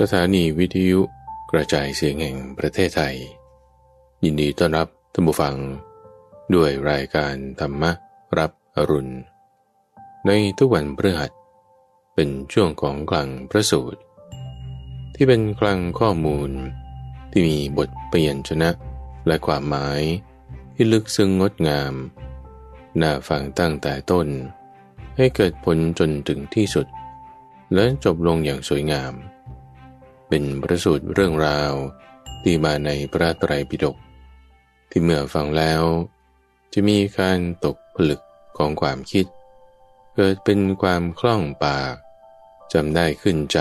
สถานีวิทยุกระจายเสียงแห่งประเทศไทย ยินดีต้อนรับท่านผู้ฟังด้วยรายการธรรมรับอรุณ ในทุกวันพฤหัสเป็นช่วงของกลางพระสูตร ที่เป็นกลางข้อมูลที่มีบทเปลี่ยนชนะและความหมายที่ลึกซึ้งงดงาม น่าฟังตั้งแต่ต้น ให้เกิดผลจนถึงที่สุด และจบลงอย่างสวยงามเป็นพระสูตรเรื่องราวที่มาในพระไตรปิฎกที่เมื่อฟังแล้ว จะมีการตกผลึกของความคิด เกิดเป็นความคล่องปากจำได้ขึ้นใจ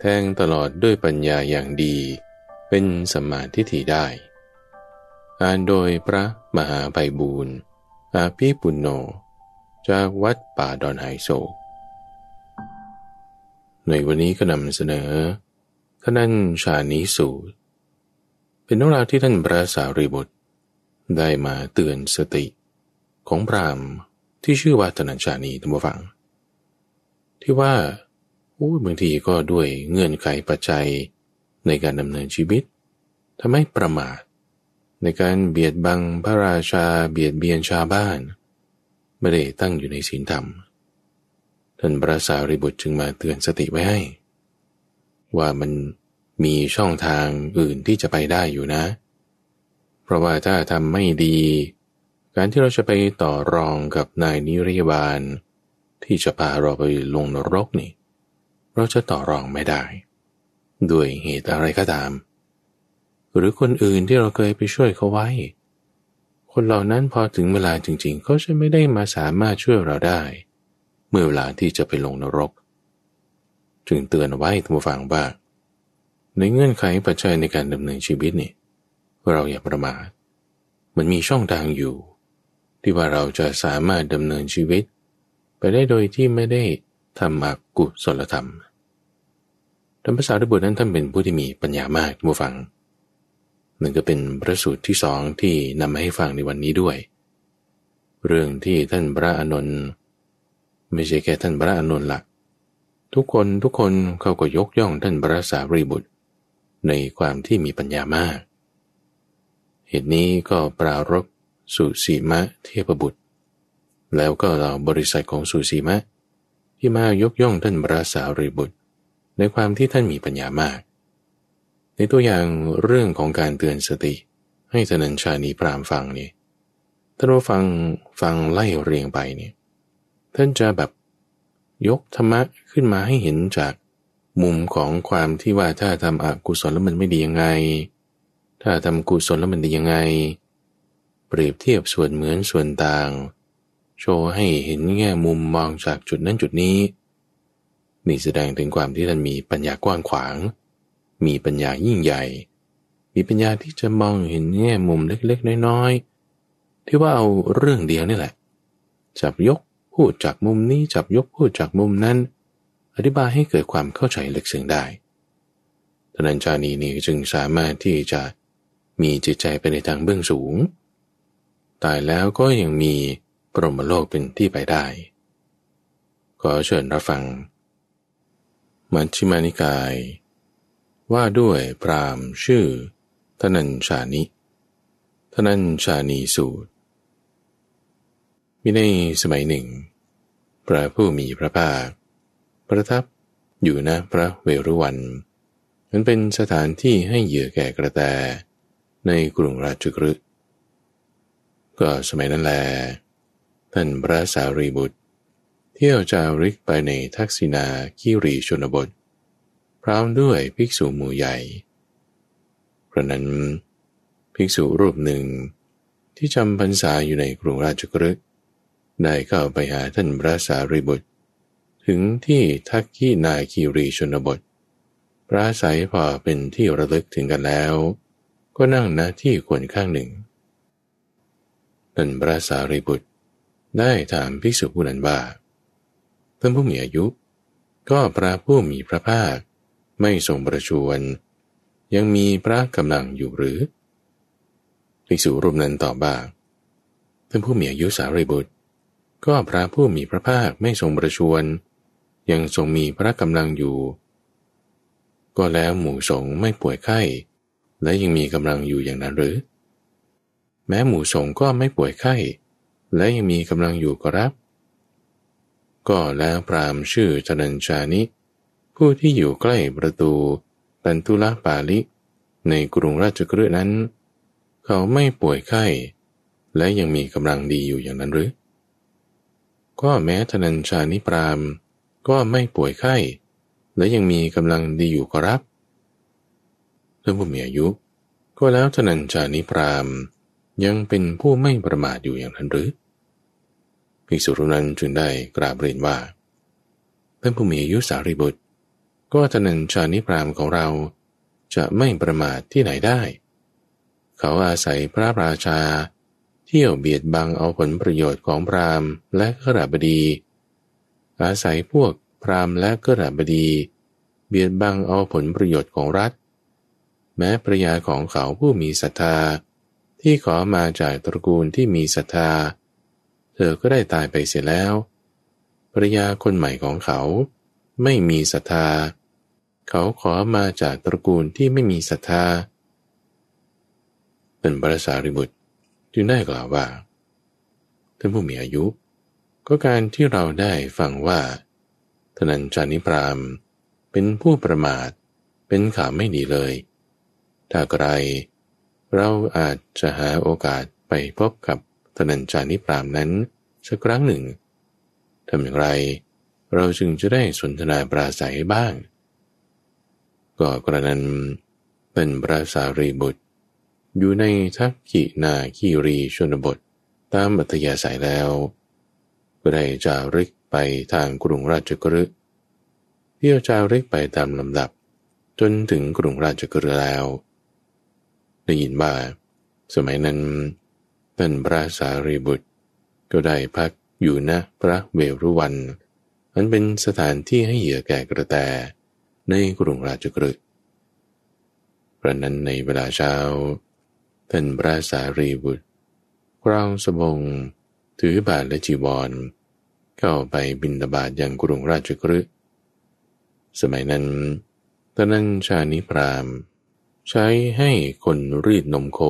แทงตลอดด้วยปัญญาอย่างดีเป็นสมาธิถ่ได้อ่านโดยพระมหาไบบูรณ์ อาภิปุณโญจากวัดป่าดอนไยโศกในวันนี้ก็นำเสนอท่านั่นชานิสูตรเป็นเรื่องราวที่ท่านพระสารีบุตรได้มาเตือนสติของพรามที่ชื่อว่าธนัญชานีธรรมฝัง ที่ว่าอู้บางทีก็ด้วยเงื่อนไขปัจจัยในการดำเนินชีวิตทำให้ประมาทในการเบียดบังพระราชาเบียดเบียนชาวบ้านไม่ได้ตั้งอยู่ในศีลธรรม ท่านพระสารีบุตรจึงมาเตือนสติไว้ให้ว่ามันมีช่องทางอื่นที่จะไปได้อยู่นะ เพราะว่าถ้าทำไม่ดี การที่เราจะไปต่อรองกับนายนิรยบาลที่จะพาเราไปลงนรกนี่ เราจะต่อรองไม่ได้ ด้วยเหตุอะไรก็ตาม หรือคนอื่นที่เราเคยไปช่วยเขาไว้ คนเหล่านั้นพอถึงเวลาจริงๆ เขาจะไม่ได้มาสามารถช่วยเราได้ เมื่อเวลาที่จะไปลงนรกจึงเตือนไว้ทุกฝังว่าในเงื่อนไขปัจจัยในการดำเนินชีวิตนี่เราอย่าประมาทมันมีช่องทางอยู่ ที่ว่าเราจะสามารถดำเนินชีวิตไปได้โดยที่ไม่ได้ทำอกุศลธรรมธรรมภาษารดบุตรนั้นท่านเป็นผู้ที่มีปัญญามากทุกฝังนึ่งก็เป็นพระสูตรที่สองที่นำมาให้ฟังในวันนี้ด้วย เรื่องที่ท่านพระอนุนไม่ใช่แค่ท่านพระอนุนหลักทุกคนทุกคนเขาก็ยกย่องท่านพระสารีบุตร ในความที่มีปัญญามาก เหตุนี้ก็ปรารกสุสีมะเทพบุตร แล้วก็เราบริษัทของสุสีมะ ที่มายกย่องท่านพระสารีบุตร ในความที่ท่านมีปัญญามาก ในตัวอย่างเรื่องของการเตือนสติให้ธนัญชานีพรามฟังนี่ท่านฟังฟังไล่เรียงไปนี่ท่านจะแบบยกธรรมะขึ้นมาให้เห็นจากมุมของความที่ว่าถ้าทำอกุศลแล้วมันไม่ดียังไง ถ้าทำกุศลแล้วมันดียังไง เปรียบเทียบส่วนเหมือนส่วนต่าง โชว์ให้เห็นแง่มุมมองจากจุดนั้นจุดนี้นี่แสดงถึงความที่ท่านมีปัญญากว้างขวาง มีปัญญายิ่งใหญ่ มีปัญญาที่จะมองเห็นแง่มุมเล็กๆน้อยๆที่ว่าเอาเรื่องเดียวนี่แหละจับยกพูดจากมุมนี้จับยกพูดจากมุมนั้น อธิบายให้เกิดความเข้าใจลึกซึ้งได้ตนัญจานีนี้จึงสามารถที่จะมีจิตใจไปในทางเบื้องสูงตายแล้วก็ยังมีปรมโลกเป็นที่ไปได้ ขอเชิญรับฟัง มัชฌิมานิกาย ว่าด้วยพรามชื่อทนัญชานิ ทนัญชานีสูตรมิในสมัยหนึ่ง พระผู้มีพระภาค ประทับอยู่ณพระเวรุวันมันเป็นสถานที่ให้เหยื่อแก่กระแตในกรุงราชกฤตก็สมัยนั้นแล ท่านพระสารีบุตร เที่ยวจาริกไปในทักษิณาคีรีชนบทพร้อมด้วยภิกษุหมู่ใหญ่ เพระนั้นภิกษุรูปหนึ่งที่จำพรรษาอยู่ในกรุงราชกฤต์ได้เข้าไปหาท่านพระสารีบุตร ถึงที่ทักขีนาคีรีชนบทพระสายพอเป็นที่ระลึกถึงกันแล้ว ก็นั่งณที่ควรข้างหนึ่ง ท่านพระสารีบุตร ได้ถามภิกษุผู้นั้นว่าท่านผู้มีอายุก็พระผู้มีพระภาคไม่ทรงประชวนยังมีพระกำลังอยู่หรือ ภิกษุรูปนั้นตอบว่าท่านผู้มีอายุสารีบุตรก็พระผู้มีพระภาคไม่ทรงประชวนยังทรงมีพระกำลังอยู่ ก็แล้วหมู่สงไม่ป่วยไข้ และยังมีกำลังอยู่อย่างนั้นหรือ แม้หมู่สงก็ไม่ป่วยไข้ และยังมีกำลังอยู่ก็รับ ก็แล้วพรามชื่อธนัญชานิผู้ที่อยู่ใกล้ประตูตันตุลปาลิในกรุงราชกฤห์นั้น เขาไม่ป่วยไข้ และยังมีกำลังดีอยู่อย่างนั้นหรือก็แม้ทนัญชานิปรามก็ไม่ป่วยไข้ และยังมีกำลังดีอยู่ก็รับถ่าผู้มีอายุก็แล้วทนัญชานิปรามยังเป็นผู้ไม่ประมาทอยู่อย่างนั้นหรือภิกษุรุนั้นจึงได้ กราบเรียนว่าท่านผู้มีอายุสารีบุตรก็ทนัญชานิปรามของเราจะไม่ประมาทที่ไหนได้ เขาอาศัยพระราชาที่ยวเบียดบังเอาผลประโยชน์ของพราหมณ์และขราบดี อาศัยพวกพราหมณ์และขราบดีเบียดบังเอาผลประโยชน์ของรัฐ แม้ภรยาของเขาผู้มีศรัทธา ที่ขอมาจากตระกูลที่มีศรัทธา เธอก็ได้ตายไปเสียแล้วภรยาคนใหม่ของเขาไม่มีศรัทธา เขาขอมาจากตระกูลที่ไม่มีศรัทธา เป็นพระสารีบุตรจึงได้กล่าวว่าท่านผู้มีอายุก็การที่เราได้ฟังว่าธนัญจานิพรามเป็นผู้ประมาทเป็นข่าวไม่ดีเลยถ้าใครเราอาจจะหาโอกาสไปพบกับธนัญจานิพรามนั้นสักครั้งหนึ่งทำอย่างไร เราจึงจะได้สนทนาปราศัยบ้างก็กระนั้นเป็นปราสารีบุตรอยู่ในทัพกินาคีรีชนบทตามอัตยาสายแล้ว ก็ได้จาริกไปทางกรุงราชกฤชเที่ยวจาริกไปตามลำดับจนถึงกรุงราชกฤชแล้ว ได้ยินว่าสมัยนั้นท่านพระสารีบุตร ก็ได้พักอยู่ณพระเวรุวันอันเป็นสถานที่ให้เหยื่อแก่กระแตในกรุงราชกฤชประนั้นในเวลาเช้าท่านพระสารีบุตรคราวสบงถือบาทและจีวร เข้าไปบินตบาทยังกรุงราชกฤห์สมัยนั้นตนังชานิพรามใช้ให้คนรีดนมโค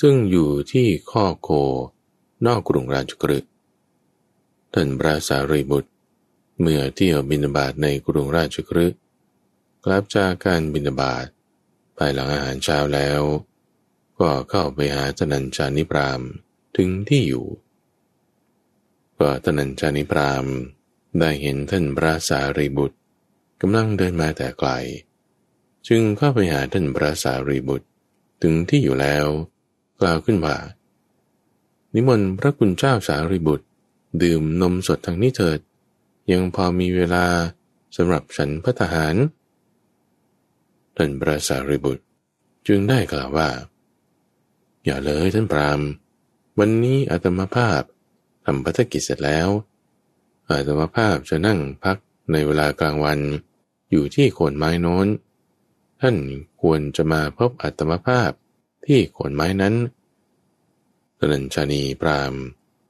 ซึ่งอยู่ที่ข้อโคนอกกรุงราชกฤห์ท่านพระสารีบุตร เมื่อเที่ยวบินบาตในกรุงราชกฤห์กลับจากการบินบาตไปหลังอาหารเช้าแล้วก็เข้าไปหาตนัญชานิพรามถึงที่อยู่ก็ตนัญชานิพรามได้เห็นท่านพระสารีบุตรกำลังเดินมาแต่ไกลจึงเข้าไปหาท่านพระสารีบุตรถึงที่อยู่แล้ว กล่าวขึ้นว่านิมนต์พระคุณเจ้าสารีบุตร ดื่มนมสดทางนี้เถิด ยังพอมีเวลาสำหรับฉันพัฒหารท่านพระสารีบุตรจึงได้กล่าวว่าอย่าเลย ท่านพราม วันนี้อาตมาภาพทำพัฒกิจเสร็จแล้ว อาตมาภาพจะนั่งพักในเวลากลางวันอยู่ที่โคนไม้น้น ท่านควรจะมาพบอาตมาภาพที่โคนไม้นั้นตนัญชานีพราม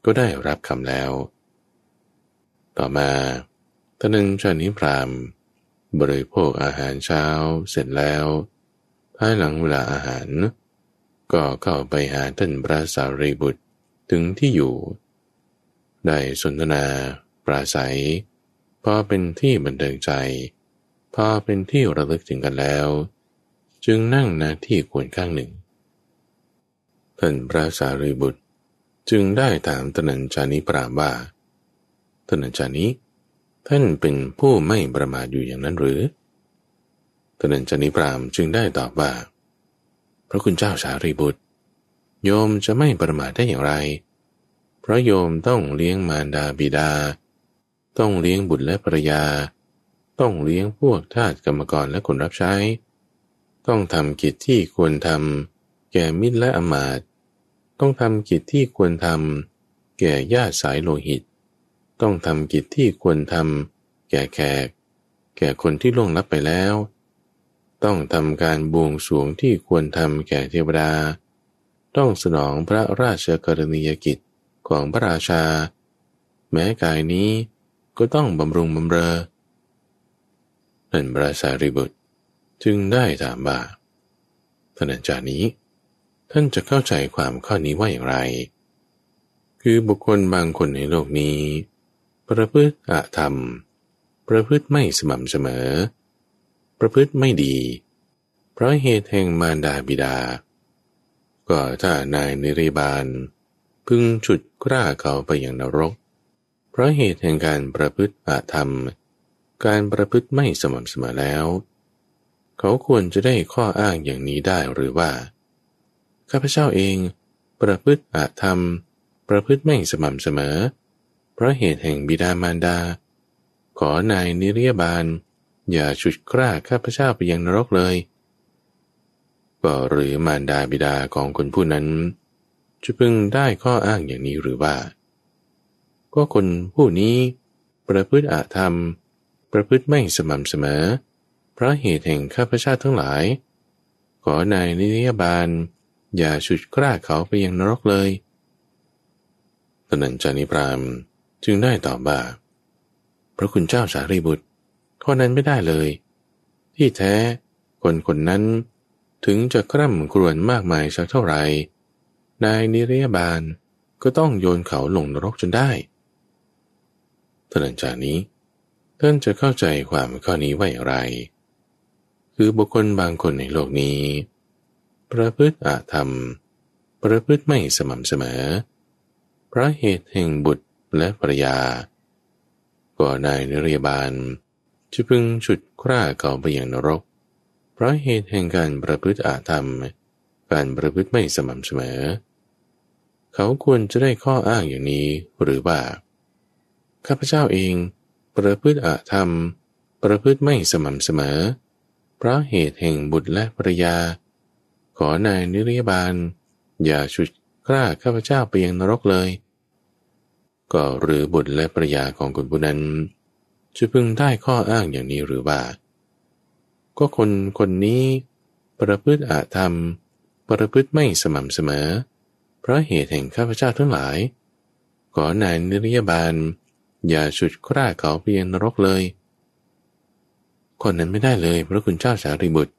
ก็ได้รับคำแล้ว ต่อมาตนัญชานีพราม บริโภคอาหารเช้าเสร็จแล้วภายหลังเวลาอาหารก็เข้าไปหาท่านพระสารีบุตรถึงที่อยู่ได้สนทนา ปราศัยพอเป็นที่บันเทิงใจพอเป็นที่ระลึกถึงกันแล้ว จึงนั่งนาที่ควรข้างหนึ่งท่านพระสารีบุตรจึงได้ถามตนัญจานิปราบ่าตนัญจานิท่านเป็นผู้ไม่ประมาทอยู่อย่างนั้นหรือตนัญจานิปรามจึงได้ตอบว่าาพระคุณเจ้าสารีบุตร โยมจะไม่ประมาทได้อย่างไร เพราะโยมต้องเลี้ยงมารดาบิดา ต้องเลี้ยงบุตรและภรยา ต้องเลี้ยงพวกทาสกรรมกรและคนรับใช้ ต้องทำกิจที่ควรทำแก่มิตรและอมาตต้องทำกิจที่ควรทำแก่ญาติสายโลหิต ต้องทำกิจที่ควรทำแก่แขก แก่คนที่ล่วงลับไปแล้วต้องทำการบวงสวงที่ควรทำแก่เทวดา ต้องสนองพระราชกรณียกิจของพระราชา แม้กายนี้ก็ต้องบำรุงบำเรอท่านพระสารีบุตรจึงได้ถามบ่าท่านอาจารย์นี้ท่านจะเข้าใจความข้อนี้ว่าอย่างไร คือบุคคลบางคนในโลกนี้ ประพฤติอธรรม ประพฤติไม่สม่ำเสมอเประพฤติไม่ดี เพราะเหตุแห่งมารดาบิดา ก็ถ้านายนิริบาล พึงฉุดกล้าเขาไปอย่างนรก เพราะเหตุแห่งการประพฤติอาธรรม การประพฤติไม่สม่ำเสมอแล้ว เขาควรจะได้ข้ออ้างอย่างนี้ได้หรือว่าข้าพเจ้าเองประพฤติอาธรรมประพฤติไม่สม่ำเสมอ เพราะเหตุแห่งบิดามารดา ขอนายนิริยบาลอย่าฉุดกล้าข้าพเจ้าไปยังนรกเลยก็หรือมารดาบิดาของคนผู้นั้นจะพึงได้ข้ออ้างอย่างนี้หรือว่า ก็คนผู้นี้ประพฤติอาธรรม ประพฤติไม่สม่ำเสมอ เพราะเหตุแห่งข้าพเจ้าทั้งหลาย ขอนายนิยบาลอย่าฉุดกล้าเขาไปยังนรกเลยตนันจานิพรามจึงได้ตอบว่าพระคุณเจ้าสารีบุตรข้อนั้นไม่ได้เลย ที่แท้คนคนนั้นถึงจะกร่ำกรวนมากมาย สักเท่าไหร่นายนิรยาบาลก็ต้องโยนเขาลงนรกจนได้ท่านจากนี้ท่านจะเข้าใจความข้อนี้ว่าอย่างไร คือบุคคลบางคนในโลกนี้ ประพฤติอาธรรม ประพฤติไม่สม่ำเสมอเพราะเหตุแห่งบุตรและภรรยา ก็นายนิรยาบาลจะพึงฉุดคร่าเขาไปอย่างนรก เพราะเหตุแห่งการประพฤติอาธรรม การประพฤติไม่สม่ำเสมอ เขาควรจะได้ข้ออ้างอย่างนี้หรือว่า ข้าพเจ้าเอง ประพฤติอาธรรม ประพฤติไม่สม่ำเสมอ เพราะเหตุแห่งบุตรและภรยา ขอนายนิรยบาล อย่าฉุดกล้าข้าพเจ้าไปยังนรกเลย ก็หรือบุตรและภรยาของคุณผู้นั้นจะพึงได้ข้ออ้างอย่างนี้หรือว่า ก็คน คนนี้ประพฤติอาธรรม ประพฤติไม่สม่ำเสมอ เพราะเหตุแห่งข้าพเจ้าทั้งหลายขอนายนิรยบาล อย่าฉุดกร่าเขาเปียนนรกเลย คนนั้นไม่ได้เลยพระคุณเจ้าสารีบุตร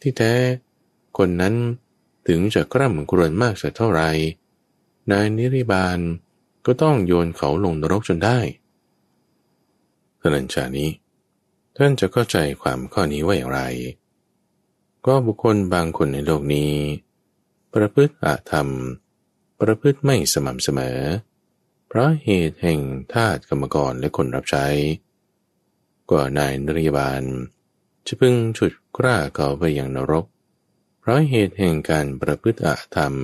ที่แท้คนนั้นถึงจะกร่ำกรวนมากสักเท่าไหร่นายนิริบาลก็ต้องโยนเขาลงนรกจนได้เรนชานี้ท่านจะเข้าใจความข้อนี้ว่าอย่างไร ก็บุคคลบางคนในโลกนี้ ประพฤติอาธรรม ประพฤติไม่สม่ำเสมอ เพราะเหตุแห่ง ทาตกรรมกรและคนรับใช้ก็นายนริบาลจะพึงฉุดกล้าเขาไปอย่างนรก เพราะเหตุแห่งการประพฤติอาธรรม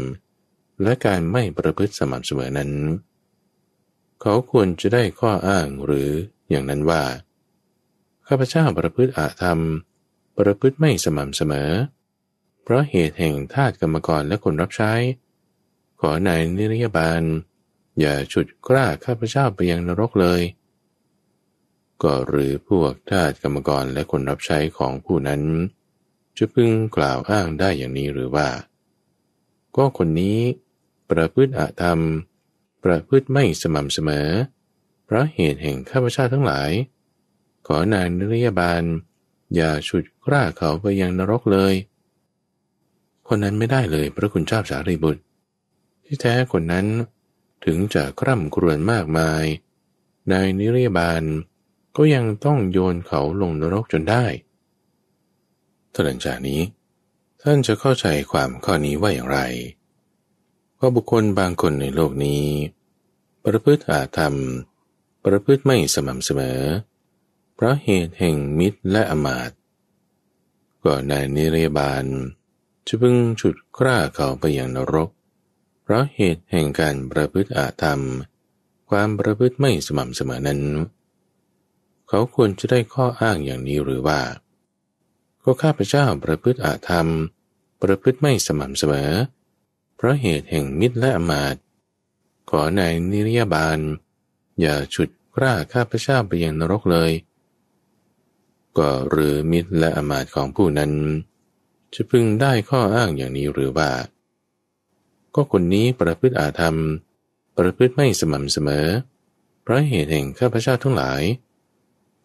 และการไม่ประพฤติสม่ำเสมอนั้น เขาควรจะได้ข้ออ้างหรืออย่างนั้นว่าข้าพเจ้าประพฤติอาธรรม ประพฤติไม่สม่ำเสมอ เพราะเหตุแห่งทาตกรรมกรและคนรับใช้ ขอนายนิรยบาลอย่าฉุดกล้าข้าพเจ้าไปยังนรกเลย ก็หรือพวกทาตกรรมกรและคนรับใช้ของผู้นั้นจะพึงกล่าวอ้างได้อย่างนี้หรือว่า ก็คนนี้ประพฤติอาธรรม ประพฤติไม่สม่ำเสมอเพราะเหตุแห่งข้าพเจ้าทั้งหลาย ขอนางนริยาบาล อย่าฉุดกล้าเขาไปยังนรกเลย คนนั้นไม่ได้เลยพระคุณเจ้าสารีบุตรที่แท้คนนั้นถึงจะคร่ำครวญมากมายนายนิรยาบาลก็ยังต้องโยนเขาลงนรกจนได้ท่านหลังจากนี้ท่านจะเข้าใจความข้อนี้ว่าอย่างไรว่าบุคคลบางคนในโลกนี้ประพฤติอาธรรมประพฤติไม่สม่ำเสมอ เพราะเหตุแห่งมิตรและอมาตก่อนายนิรยบาลจะพึงฉุดกล้าเขาไปอย่างนรก เพราะเหตุแห่งการประพฤติอาธรรม ความประพฤติไม่สม่ำเสมอนั้น เขาควรจะได้ข้ออ้างอย่างนี้หรือว่า ก็ข้าพเจ้าประพฤติอาธรรม ประพฤติไม่สม่ำเสมอ เพราะเหตุแห่งมิตรและอมาตขอนายนิรยบาลอย่าฉุดกล้าข้าพเจ้าไปยังนรกเลย ก็หรือมิตรและอมาตของผู้นั้น จะพึง ได้ข้ออ้างอย่างนี้หรือว่า ก็คนนี้ประพฤติอาธรรม ประพฤติไม่สม่ำเสมอ เพราะเหตุแห่งข้าพเจ้าทั้งหลาย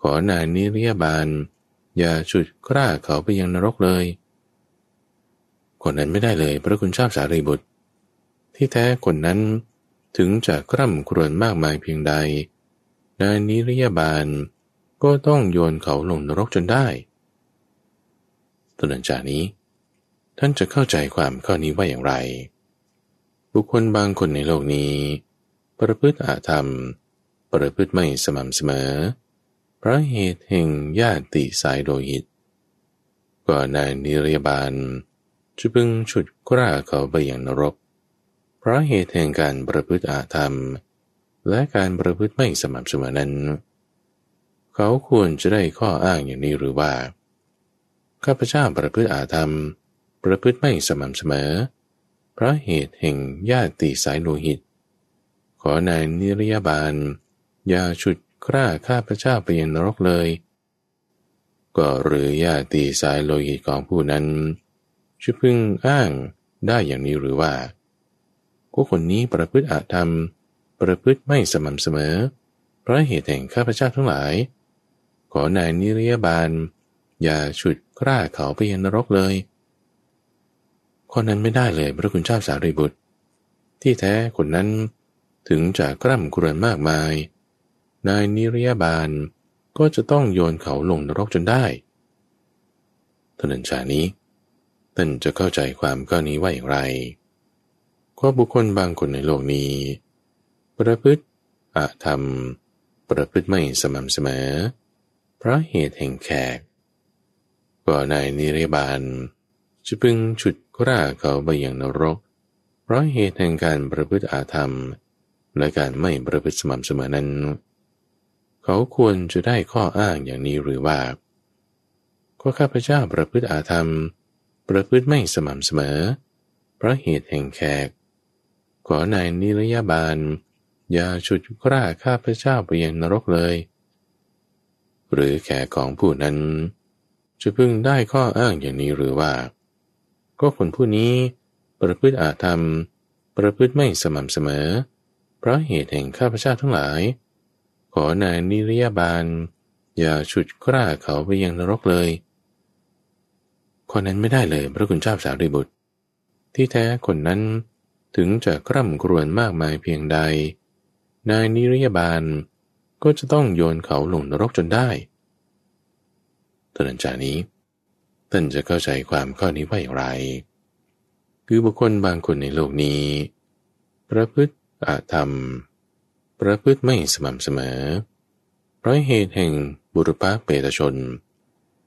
ขอนายนิรยาบาล อย่าฉุดกล้าเขาไปยังนรกเลย คนนั้นไม่ได้เลยพระคุณชอบสารีบุตร ที่แท้คนนั้นถึงจะกร่ำครวญมากมายเพียงใด นายนิรยาบาลก็ต้องโยนเขาลงนรกจนได้ตนจากนี้ ท่านจะเข้าใจความข้อนี้ว่าอย่างไร บุคคลบางคนในโลกนี้ประพฤติอาธรรม ประพฤติไม่สม่ำเสมอเพราะเหตุแห่งญาติสายโดหิตก็นายนิรยาบาลจะพึงฉุดกร้าเขาไปอย่างนรกเพราะเหตุแห่งการประพฤติอาธรรมและการประพฤติไม่สม่ำเสมอนั้น เขาควรจะได้ข้ออ้างอย่างนี้หรือว่าข้าพเจ้าประพฤติอาธรรม ประพฤติไม่สม่ำเสมอเพราะเหตุแห่งญาติสายโลหิต ขอนายนิรยาบาลอย่าฉุดกล้าข้าพเจ้าไปยังนรกเลยก็หรือญาติสายโลหิตของผู้นั้นจะพึงอ้างได้อย่างนี้หรือว่าวู้คนนี้ประพฤติอาธรรมประพฤติไม่สม่ำเสมอ เพราะเหตุแห่งข้าพเจ้าทั้งหลาย ขอนายนิรยาบาล อย่าฉุดกล้าเขาไปยันนรกเลยคนนั้นไม่ได้เลยพระคุณเจ้าสารีบุตร ที่แท้คนนั้นถึงจะกร่ำกรวนมากมาย นายนิรยาบาลก็จะต้องโยนเขาลงนรกจนได้ท่านชานี้ท่านจะเข้าใจความก้อนี้ว่าอย่างไรก็บุคคลบางคนในโลกนี้ ประพฤติอาธรรม ประพฤติไม่สม่ำเสมอเพราะเหตุแห่งแขกก็นายนิรบาลจะพึงฉุดกลาเขาไปอย่างนรก เพราะเหตุแห่งการประพฤติอาธรรม และการไม่ประพฤติสม่ำเสมอนั้น เขาควรจะได้ข้ออ้างอย่างนี้หรือว่าก็ข้าพเจ้าประพฤติอาธรรมประพฤติไม่สม่ำเสมอเพราะเหตุแห่งแขกขอนายนิรยาบาล อย่าฉุดกล้าข้าพระเจ้าไปยังนรกเลย หรือแขกของผู้นั้น จะพึงได้ข้ออ้างอย่างนี้หรือว่า ก็ คนผู้นี้ประพฤติอาธรรม ประพฤติไม่สม่ำเสมอ เพราะเหตุแห่งข้าพเจ้าทั้งหลาย ขอนายนิรยาบาล อย่าฉุดกล้าเขาไปยังนรกเลย คนนั้นไม่ได้เลยพระคุณเจ้าสาวดีบุตร ที่แท้คนนั้นถึงจะคร่ำครวญมากมายเพียงใด นายนิรยบาลก็จะต้องโยนเขาลงนรกจนได้ตอนจากนี้ท่านจะเข้าใจความข้อนี้ว่าอย่างไร คือบุคคลบางคนในโลกนี้ประพฤติอาธรรม ประพฤติไม่สม่ำเสมอเพราะเหตุแห่งบุรุษเปตชน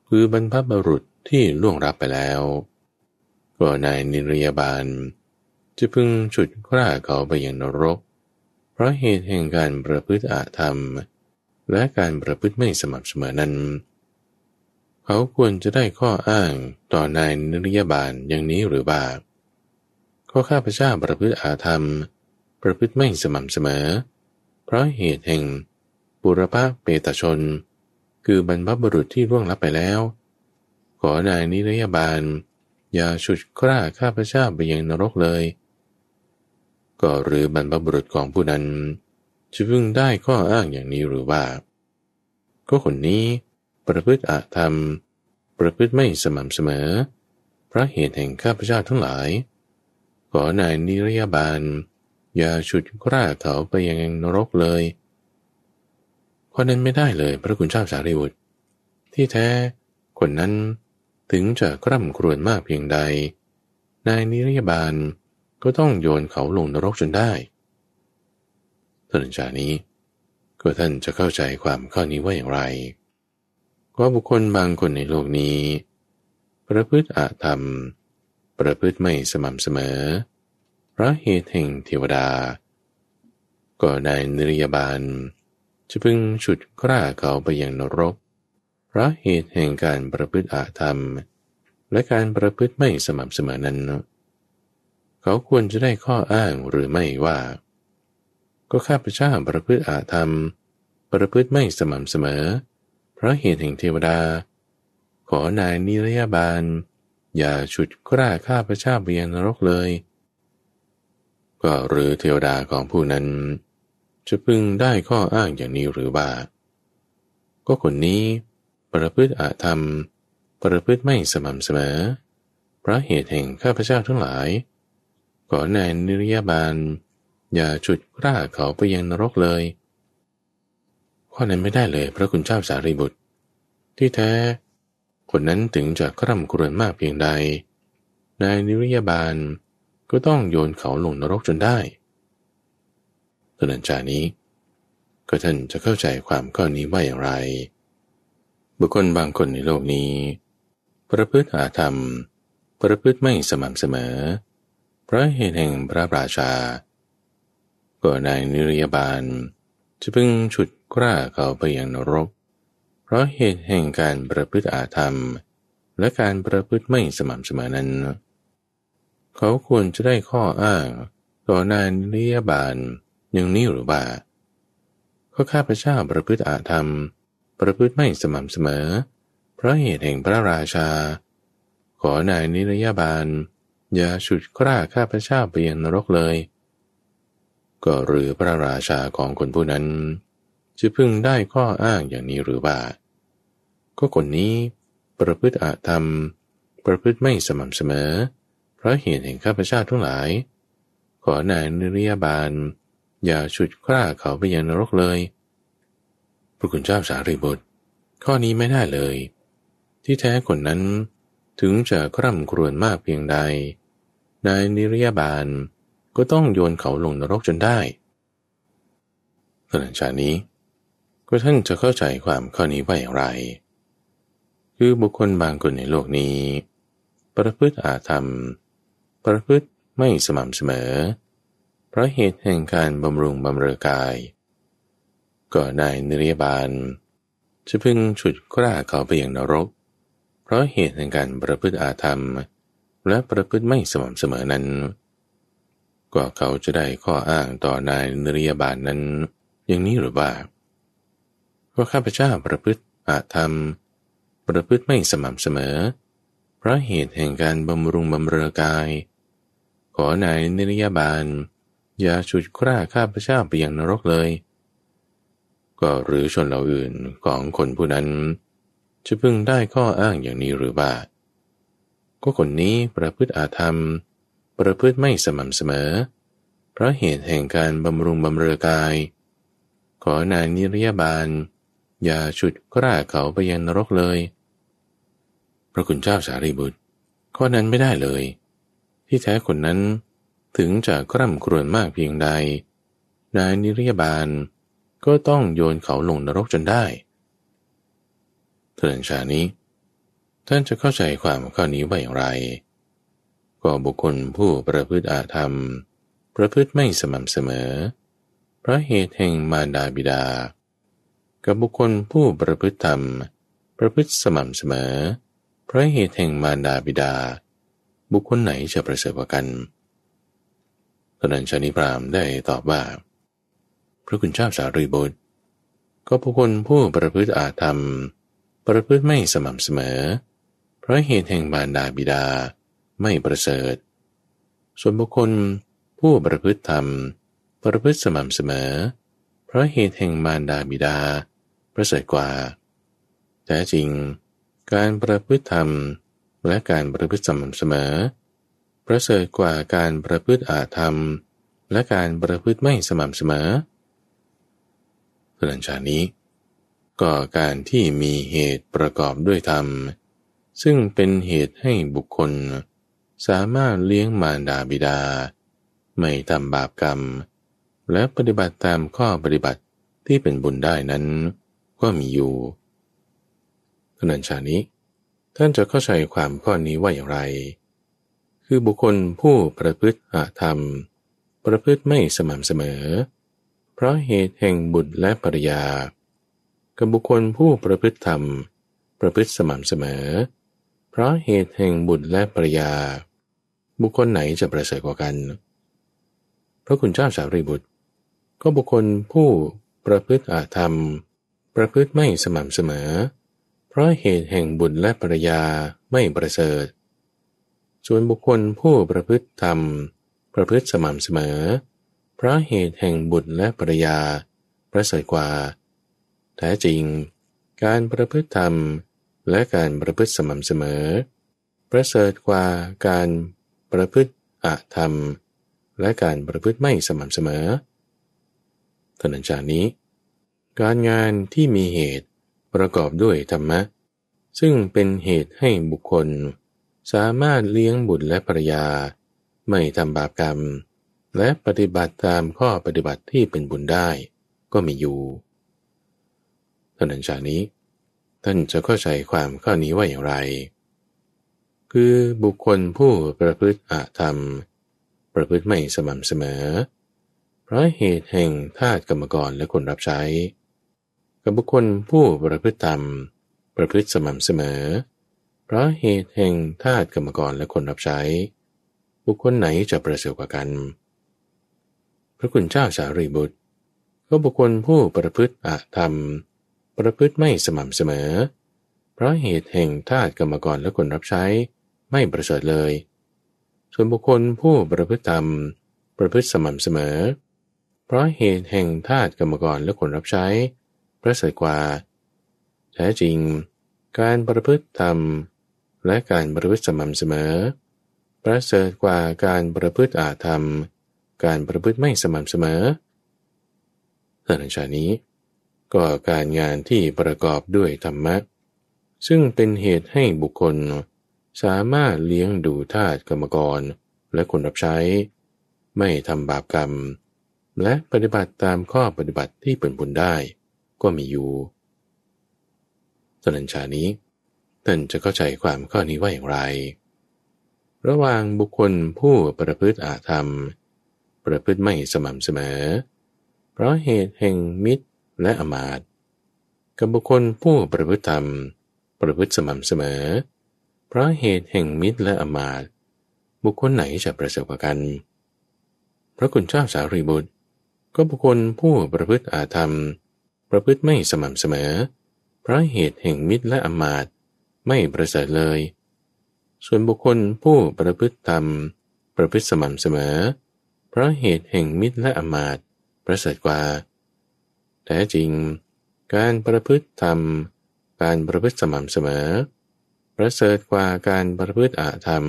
คือบรรพบรุษที่ล่วงรับไปแล้ว ก็นายนิรยาบาลจะพึงฉุดกร้าเขาไปยังนรก เพราะเหตุแห่งการประพฤติอาธรรม และการประพฤติไม่สม่ำเสมอนั้น เขาควรจะได้ข้ออ้างต่อนายนิรยบาลอย่างนี้หรือบาาข้อข้าพเจ้าประพฤติอาธรรม ประพฤติไม่สม่ำเสมอ เพราะเหตุแห่งปุระเปตชน คือบรรพบุรุษที่ร่วงลับไปแล้ว ขอนายนิรยาบาล อย่าฉุดกล้าข้าพเจ้าไปยังนรกเลยก็หรือบรรพบุรุษของผู้นั้นจะพึงได้ข้ออ้างอย่างนี้หรือว่าก็คนนี้ประพฤติอาธรรม ประพฤติไม่สม่ำเสมอ พระเหตุแห่งข้าพเจ้าทั้งหลาย ขอนายนิรยาบาลอย่าฉุดกราเขาไปยังนรกเลยคนนั้นไม่ได้เลยพระคุณเจ้าสารีบุตรที่แท้คนนั้นถึงจะกร่ำครวญมากเพียงใด นายนิรยาบาลก็ต้องโยนเขาลงนรกจนได้ท่านจานี้ก็ท่านจะเข้าใจความข้อนี้ว่าอย่างไรว่าบุคคลบางคนในโลกนี้ ประพฤติอาธรรม ประพฤติไม่สม่ำเสมอ พระเหตุแห่งเทวดา ก็ได้นิรยาบาล จะพึงฉุดกล้าเขาไปยังนรก พระเหตุแห่งการประพฤติอาธรรม และการประพฤติไม่สม่ำเสมอนั้นเขาควรจะได้ข้ออ้างหรือไม่ว่า ก็ข้าพเจ้าประพฤติอาธรรม ประพฤติไม่สม่ำเสมอเพราะเหตุแห่งเทวดา ขอนายนิรยาบาล อย่าฉุดกล้าข้าพเจ้าเบียนรกเลย ก็หรือเทวดาของผู้นั้น จะพึงได้ข้ออ้างอย่างนี้หรือว่าก็คนนี้ ประพฤติอาธรรม ประพฤติไม่สม่ำเสมอเพราะเหตุแห่งข้าพเจ้าทั้งหลายขอนในนิรยาบาล อย่าจุดร่าเขาไปยังนรกเลย ข้อนั้นไม่ได้เลยพระคุณเจ้าสารีบุตร ที่แท้คนนั้นถึงจะกร่ำกรวญมากเพียงใดนายนิรยาบาลก็ต้องโยนเขา ลงนรกจนได้ตนันจานี้ ก็ท่านจะเข้าใจความข้อนี้ว่าอย่างไร บุคคลบางคนในโลกนี้ประพฤติอาธรรมประพฤติไม่สม่ำเสมอพระเหตุแห่งพระราชาก็นายนิรยาบาลจะพึงฉุดกล้าเขาไปยังนรก เพราะเหตุแห่งการประพฤติอาธรรม และการประพฤติไม่สม่ำเสมอนั้น เขาควรจะได้ข้ออ้างต่อนายนิรยาบาลอย่างนี้หรือบ่าก็ข้าพเจ้าประพฤติอาธรรม ประพฤติไม่สม่ำเสมอ เพราะเหตุแห่งพระราชา ขอนายนิรยาบาลอย่าฉุดกร้าข้าพเจ้าไปยังนรกเลย ก็หรือพระราชาของคนผู้นั้น จะพึงได้ข้ออ้างอย่างนี้หรือบ่า ก็คนนี้ประพฤติอาธรรมประพฤติไม่สม่ำเสมอ เพราะเหตุแห่งข้าพเจ้าทั้งหลาย ขอนายนิยาบาล อย่าฉุดกร้าเขาไปยังนรกเลยพระคุณเจ้าสารีบุตรข้อนี้ไม่ได้เลย ที่แท้คนนั้นถึงจะคร่ำครวญมากเพียงใดนายนิริยบาลก็ต้องโยนเขาลงนรกจนได้ขณะชานี้ ก็ท่านจะเข้าใจความข้อนี้ว่าอย่างไร คือบุคคลบางคนในโลกนี้ ประพฤติอาธรรม ประพฤติไม่สม่ำเสมอ เพราะเหตุแห่งการบำรุงบำเรอกาย ก็นายนิรยบาลจะพึงฉุดกล้าเขาไปอย่างนรก เพราะเหตุแห่งการประพฤติอาธรรมและประพฤติไม่สม่ำเสมอนั้นก็เขาจะได้ข้ออ้างต่อนายนริยบาลนนั้น อย่างนี้หรือว่าว่าข้าพเจ้าประพฤติอาธรรม ประพฤติไม่สม่ำเสมอเพราะเหตุแห่งการบำรุงบำเรอกาย ขอนายนริยบาล อย่าชุดกร่าข้าพเจ้าไปยังนรกเลย ก็หรือชนเหล่าอื่นของคนผู้นั้น จะพึงได้ข้ออ้างอย่างนี้หรือบ่าก็คนนี้ประพฤติอาธรรม ประพฤติไม่สม่ำเสมอ เพราะเหตุแห่งการบำรุงบำเรอกาย ขอนานนิรยาบาล อย่าฉุดกล่าเขาไปยังนรกเลย พระคุณเจ้าสารีบุตร ข้อนั้นไม่ได้เลย ที่แท้คนนั้นถึงจะกร่ำครวญมากเพียงใดนายนิรยาบาลก็ต้องโยนเขาลงนรกจนได้เถิดชานี้ท่านจะเข้าใจความข้อนี้ว่าอย่างไร ก็บุคคลผู้ประพฤติอาธรรม ประพฤติไม่สม่ำเสมอ เพราะเหตุแห่งมารดาบิดา กับบุคคลผู้ประพฤติธรรม ประพฤติสม่ำเสมอ เพราะเหตุแห่งมารดาบิดา บุคคลไหนจะประเสริฐกว่ากันตนนันชนิพรามได้ตอบว่า พระคุณเจ้าสารีบุตรก็บุคคลผู้ประพฤติอาธรรม ประพฤติไม่สม่ำเสมอเราะเหตุแห่งบารดาบิดาไม่ประเสริฐ ส่วนบุคคลผู้ประพฤติธรรม ประพฤติสม่ำเสมอ เพราะเหตุแห่งมารดาบิดา ประเสริฐกว่า แต่จริงการประพฤติธรรมและการประพฤติสม่ำเสมอ ประเสริฐกว่าการประพฤติอาธรรม และการประพฤติไม่สม่ำเสมอเลั่งชานี้ก็การที่มีเหตุประกอบด้วยธรรมเซึ่งเป็นเหตุให้บุคคลสามารถเลี้ยงมารดาบิดา ไม่ทำบาปกรรม และปฏิบัติตามข้อปฏิบัติที่เป็นบุญได้นั้นก็มีอยู่ท่านัญชานี้ ท่านจะเข้าใจความข้อนี้ว่าอย่างไร คือบุคคลผู้ประพฤติอาธรรม ประพฤติไม่สม่ำเสมอ เพราะเหตุแห่งบุตรและภรรยา กับบุคคลผู้ประพฤติธรรม ประพฤติสม่ำเสมอเราะเหตุแห่งบุตรและภรยา บุคคลไหนจะประเสริฐกว่ากันพระคุณเจ้าสารีบุตร ก็บุคคลผู้ประพฤติอาธรรม ประพฤติไม่สม่ำเสมอ เพราะเหตุแห่งบุตรและภรยาไม่ประเสริฐ ส่วนบุคคลผู้ประพฤติธรรม ประพฤติสม่ำเสมอเพราะเหตุแห่งบุตรและภรยาประเสริฐกว่าแท้จริง การประพฤติธรรมและการประพฤติสม่ำเสมอ ประเสริฐกว่าการประพฤติอาธรรม และการประพฤติไม่สม่ำเสมอท่านจากนี้ การงานที่มีเหตุประกอบด้วยธรรมะ ซึ่งเป็นเหตุให้บุคคล สามารถเลี้ยงบุตรและภรยา ไม่ทำบาปกรรม และปฏิบัติตามข้อปฏิบัติที่เป็นบุญได้ก็มีอยู่ท่านจากนี้ท่านจะเข้าใจความข้อนี้ว่าอย่างไร คือบุคคลผู้ประพฤติอาธรรม ประพฤติไม่สม่ำเสมอ เพราะเหตุแห่งทาตกรรมกรและคนรับใช้ กับบุคคลผู้ประพฤติธรรม ประพฤติสม่ำเสมอ เพราะเหตุแห่งทาตกรรมกรและคนรับใช้ บุคคลไหนจะประเสริฐกว่ากัน พระคุณเจ้าสารีบุตร ก็บุคคลผู้ประพฤติอาธรรมประพฤติไม่สม่ำเสมอ เพราะเหตุแห่งทาตกรรมกรและคนรับใช้ไม่ประเสริฐเลย ส่วนบุคคลผู้ประพฤติธรรมประพฤติสม่ำเสมอ เพราะเหตุแห่งทาตกรรมกรและคนรับใช้ ประเสริฐกว่า แท้จริงการประพฤติธรรม และการประพฤติสม่ำเสมอประเสริฐกว่าการประพฤติอาธรรม การประพฤติไม่สม่ำเสมอแต่หลังจานี้ก็การงานที่ประกอบด้วย ธรรมะซึ่งเป็นเหตุให้บุคคล สามารถเลี้ยงดูทาสกรรมกรและคนรับใช้ ไม่ทำบาปกรรม และปฏิบัติตามข้อปฏิบัติที่เป็นผลได้ ก็มีอยู่สนัญชานี้ท่านจะเข้าใจความข้อนี้ว่าอย่างไร ระหว่างบุคคลผู้ประพฤติอาธรรม ประพฤติไม่สม่ำเสมอ เพราะเหตุแห่งมิตรและอมาตกับบุคคลผู้ประพฤติธรรม ประพฤติสม่ำเสมอ เพราะเหตุแห่งมิตรและอมาต บุคคลไหนจะประสบกัน พระคุณเจ้าสารีบุตร ก็บุคคลผู้ประพฤติอาธรรม ประพฤติไม่สม่ำเสมอ เพราะเหตุแห่งมิตรและอมาตไม่ประเสริฐเลย ส่วนบุคคลผู้ประพฤติธรรม ประพฤติสม่ำเสมอ เพราะเหตุแห่งมิตรและอมาต ประเสริฐกว่าแท้จริงการประพฤติธรรม การประพฤติสม่ำเสมอ ประเสริฐกว่าการประพฤติอาธรรม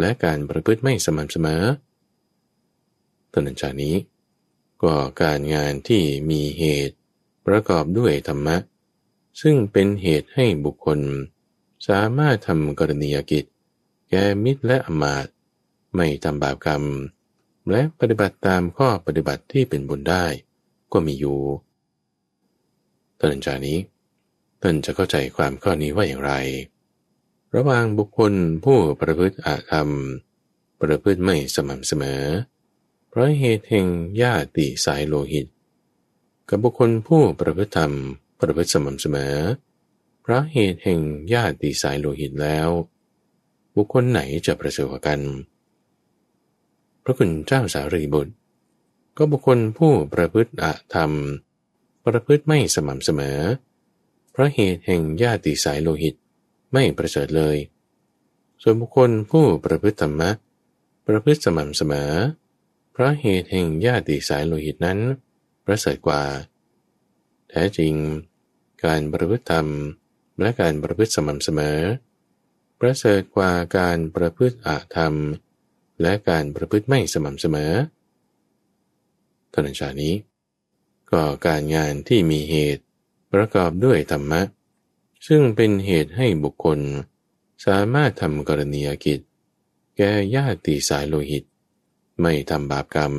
และการประพฤติไม่สม่ำเสมอต้นจากนี้ก็การงานที่มีเหตุประกอบด้วยธรรมะ ซึ่งเป็นเหตุให้บุคคล สามารถทำกรณียกิจ แก่มิตรและอมาต ไม่ทำบาปกรรม และปฏิบัติตามข้อปฏิบัติที่เป็นบุญได้ก็มีอยู่ตอนจานี้ท่านจะเข้าใจความข้อนี้ว่าอย่างไร ระหว่างบุคคลผู้ประพฤติอาธรรม ประพฤติไม่สม่ำเสมอ เพราะเหตุแห่งญาติสายโลหิต กับบุคคลผู้ประพฤติธรรม ประพฤติสม่ำเสมอ เพราะเหตุแห่งญาติสายโลหิตแล้ว บุคคลไหนจะประเสริฐกัน พระคุณเจ้าสารีบุตรก็บุคคลผู้ประพฤติอะธรรม ประพฤติไม่สม่ำเสมอ เพราะเหตุแห่งญาติสายโลหิตไม่ประเสริฐเลย ส่วนบุคคลผู้ประพฤติธรรมะประพฤติสม่ำเสมอ เพราะเหตุแห่งญาติสายโลหิตนั้น ประเสริฐกว่า แท้จริง การประพฤติธรรมและการประพฤติสม่ำเสมอ ประเสริฐกว่าการประพฤติอาธรรม และการประพฤติไม่สม่ำเสมอเท่านั้นชานี้ ก็การงานที่มีเหตุประกอบด้วยธรรมะ ซึ่งเป็นเหตุให้บุคคลสามารถทำกรณียกิจแก่ญาติสายโลหิต ไม่ทำบาปกรรม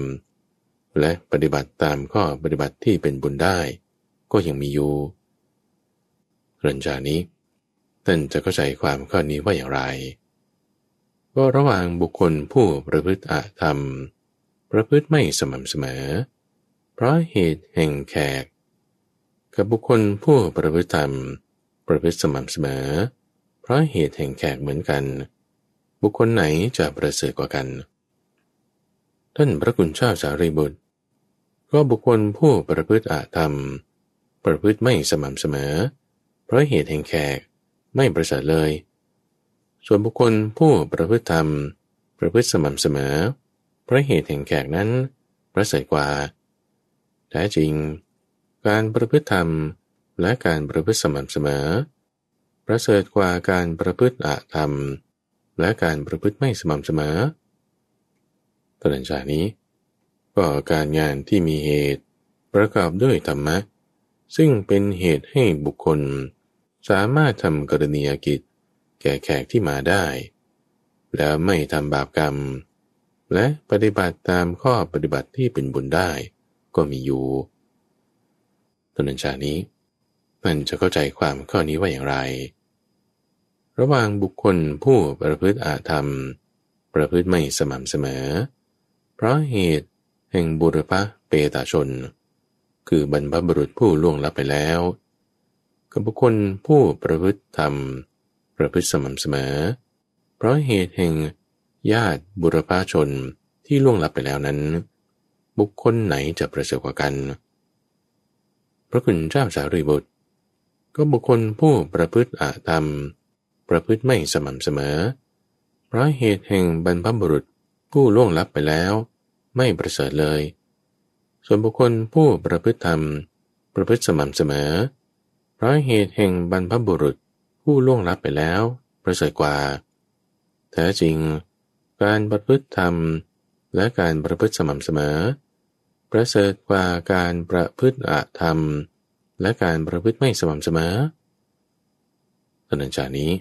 และปฏิบัติตามข้อปฏิบัติที่เป็นบุญได้ก็ยังมีอยู่เรื่องจานี้ท่านจะเข้าใจความข้อนี้ว่าอย่างไร ก็ระหว่างบุคคลผู้ประพฤติอาธรรมประพฤติไม่สม่ำเสมอ เพราะเหตุแห่งแขกกับบุคคลผู้ประพฤติธรรม ประพฤติสม่ำเสมอ เพราะเหตุแห่งแขกเหมือนกัน บุคคลไหนจะประเสริฐกว่ากัน ท่านพระกุณเจ้าสารีบุตรก็บุคคลผู้ประพฤติอาธรรม ประพฤติไม่สม่ำเสมอ เพราะเหตุแห่งแขกไม่ประเสริฐเลย ส่วนบุคคลผู้ประพฤติธรรม ประพฤติสม่ำเสมอเพระเหตุแห่งแขกนั้น ประเสริฐกว่าแท้จริง การประพฤติธรรมและการประพฤติสม่ำเสมอ ประเสริฐกว่าการประพฤติอาธรรม และการประพฤติไม่สม่ำเสมอตรัญชนี้ ก็การงานที่มีเหตุประกอบด้วยธรรมะซึ่งเป็นเหตุให้บุคคล สามารถทำกรณียกิจแก่แขกที่มาได้ แล้วไม่ทำบาปกรรมและปฏิบัติตามข้อปฏิบัติที่เป็นบุญได้ก็มี อยู่ตนันชานี้ มันจะเข้าใจความข้อนี้ว่าอย่างไร ระหว่างบุคคลผู้ประพฤติอาธรรม ประพฤติไม่สม่ำ เสมอ เพราะเหตุแห่งบุรพะเปตาชน คือบรรพบุรุษผู้ล่วงลับไปแล้ว กับบุคคลผู้ประพฤติธรรม ประพฤติสม่ำเสมอ เพราะเหตุแห่งญาติบุรพาชนที่ล่วงลับไปแล้วนั้น บุคคลไหนจะประเสริฐกว่ากัน พระคุณเจ้าสารีบุตรก็บุคคลผู้ประพฤติอาธรรม ประพฤติไม่สม่ำเสมอเพราะเหตุแห่งบรรพบุรุษผู้ล่วงลับไปแล้ว ไม่ประเสริฐเลย ส่วนบุคคลผู้ประพฤติธรรม ประพฤติสม่ำเสมอเพราะเหตุแห่งบรรพบุรุษผู้ล่วงลับไปแล้ว ประเสริฐกว่าแท้จริงการประพฤติธรรมและการประพฤติสม่ำเสมอประเสริฐกว่าการประพฤติอาธรรมและการประพฤติไม่สม่ำเสมอตอน้นจากนี้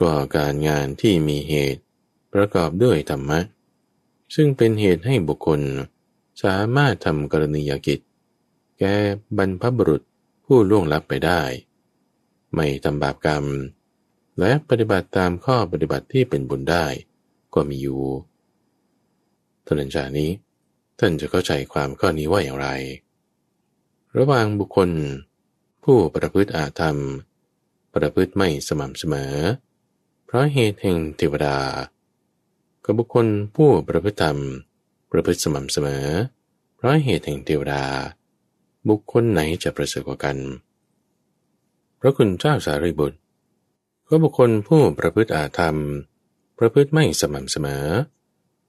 ก็การงานที่มีเหตุประกอบด้วยธรรมะ ซึ่งเป็นเหตุให้บุคคลสามารถทำกรณียกิจ แก่บรรพบุรุษผู้ล่วงลับไปได้ ไม่ทำบาปกรรม และปฏิบัติตามข้อปฏิบัติที่เป็นบุญได้ก็มีอยู่ ท่านจานี้ ท่านจะเข้าใจความข้อนี้ว่าอย่างไร ระหว่างบุคคล ผู้ประพฤติอาธรรม ประพฤติไม่สม่ำเสมอ เพราะเหตุแห่งเทวดา กับบุคคลผู้ประพฤติธรรม ประพฤติสม่ำเสมอ เพราะเหตุแห่งเทวดา บุคคลไหนจะประเสริฐกว่ากัน พระคุณเจ้าสารีบุตรก็บุคคลผู้ประพฤติอาธรรมประพฤติไม่สม่ำเสมอ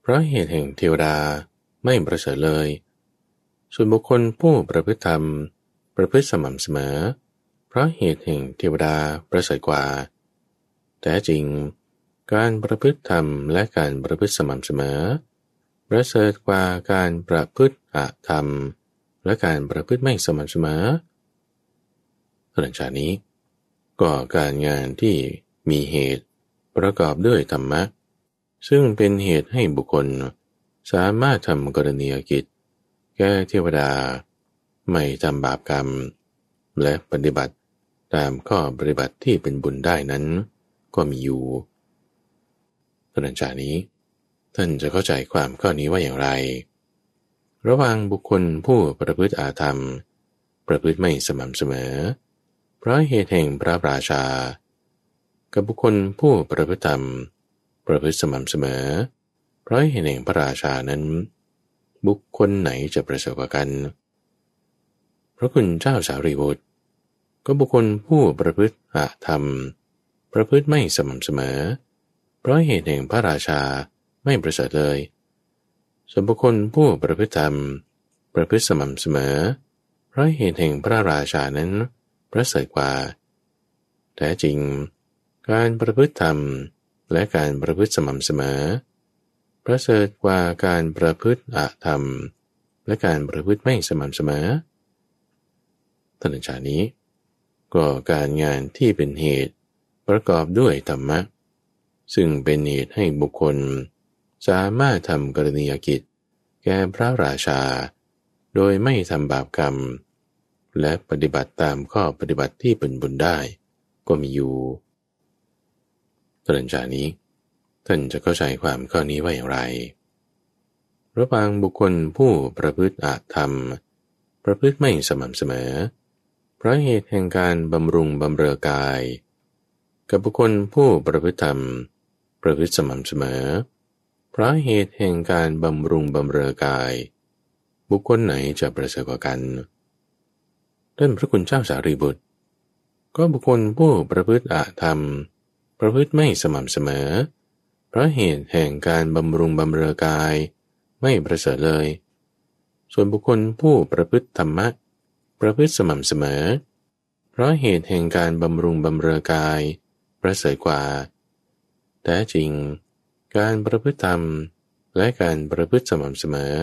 เพราะเหตุแห่งเทวดาไม่ประเสริฐเลย ส่วนบุคคลผู้ประพฤติธรรมประพฤติสม่ำเสมอ เพราะเหตุแห่งเทวดาประเสริฐกว่า แต่จริงการประพฤติธรรมและการประพฤติสม่ำเสมอ ประเสริฐกว่าการประพฤติอาธรรม และการประพฤติไม่สม่ำเสมอหลังจากนี้ก็การงานที่มีเหตุประกอบด้วยธรรมะ ซึ่งเป็นเหตุให้บุคคล สามารถทำกรณียกิจแก้เทวดา ไม่ทำบาปกรรม และปฏิบัติตามข้อปฏิบัติที่เป็นบุญได้นั้น ก็มีอยู่ตอนจานี้ ท่านจะเข้าใจความข้อนี้ว่าอย่างไร ระหว่างบุคคลผู้ประพฤติอาธรรม ประพฤติไม่สม่ำเสมอ เพราะเหตุแห่งพระราชากับบุคคลผู้ประพฤติธรรมประพฤติสม่ำเสมอเพราะเห็นแห่งพระราชา นั้นบุคคลไหนจะประเสริฐกว่ากัน พระคุณเจ้าสารีบุตรก็บุคคลผู้ประพฤติอาธรรมประพฤติไม่สม่ำเสมอเพราะเหตุแห่งพระราชาไม่ประเสริฐเลยส่วนบุคคลผู้ประพฤติธรรมประพฤติสม่ำเสมอเพราะเหตุแห่งพระราชานั้นประเสริฐกว่า แต่จริงการประพฤติธรรมและการประพฤติสม่ำเสมอประเสริฐกว่าการประพฤติอาธรรม และการประพฤติไม่สม่ำเสมอท่านอาจารย์นี้ก็การงานที่เป็นเหตุประกอบด้วยธรรมะซึ่งเป็นเหตุให้บุคคล สามารถทำกรณียกิจ แก่พระราชา โดยไม่ทำบาปกรรม และปฏิบัติตามข้อปฏิบัติที่เป็นบุญได้ ก็มีอยู่เจรนจานี้ท่านจะเข้าใจความข้อนี้ว่าอย่างไรพระบางบุคคลผู้ประพฤติอาธรรม ประพฤติไม่สม่ำเสมอเพราะเหตุแห่งการบำรุงบำเรอกาย กับบุคคลผู้ประพฤติธรรม ประพฤติสม่ำเสมอเพราะเหตุแห่งการบำรุงบำเรอกาย บุคคลไหนจะประเสริฐกว่ากันท่านพระคุณเจ้าสารีบุตร ก็บุคคลผู้ประพฤติอาธรรมประพฤติไม่สม่ำเสมอ เพราะเหตุแห่งการบำรุงบำเรอกายไม่ประเสริฐเลย ส่วนบุคคลผู้ประพฤติธรรมะ ประพฤติสม่ำเสมอ เพราะเหตุแห่งการบำรุงบำเรอกาย ประเสริฐกว่า แต่จริงการประพฤติธรรมและการประพฤติสม่ำเสมอ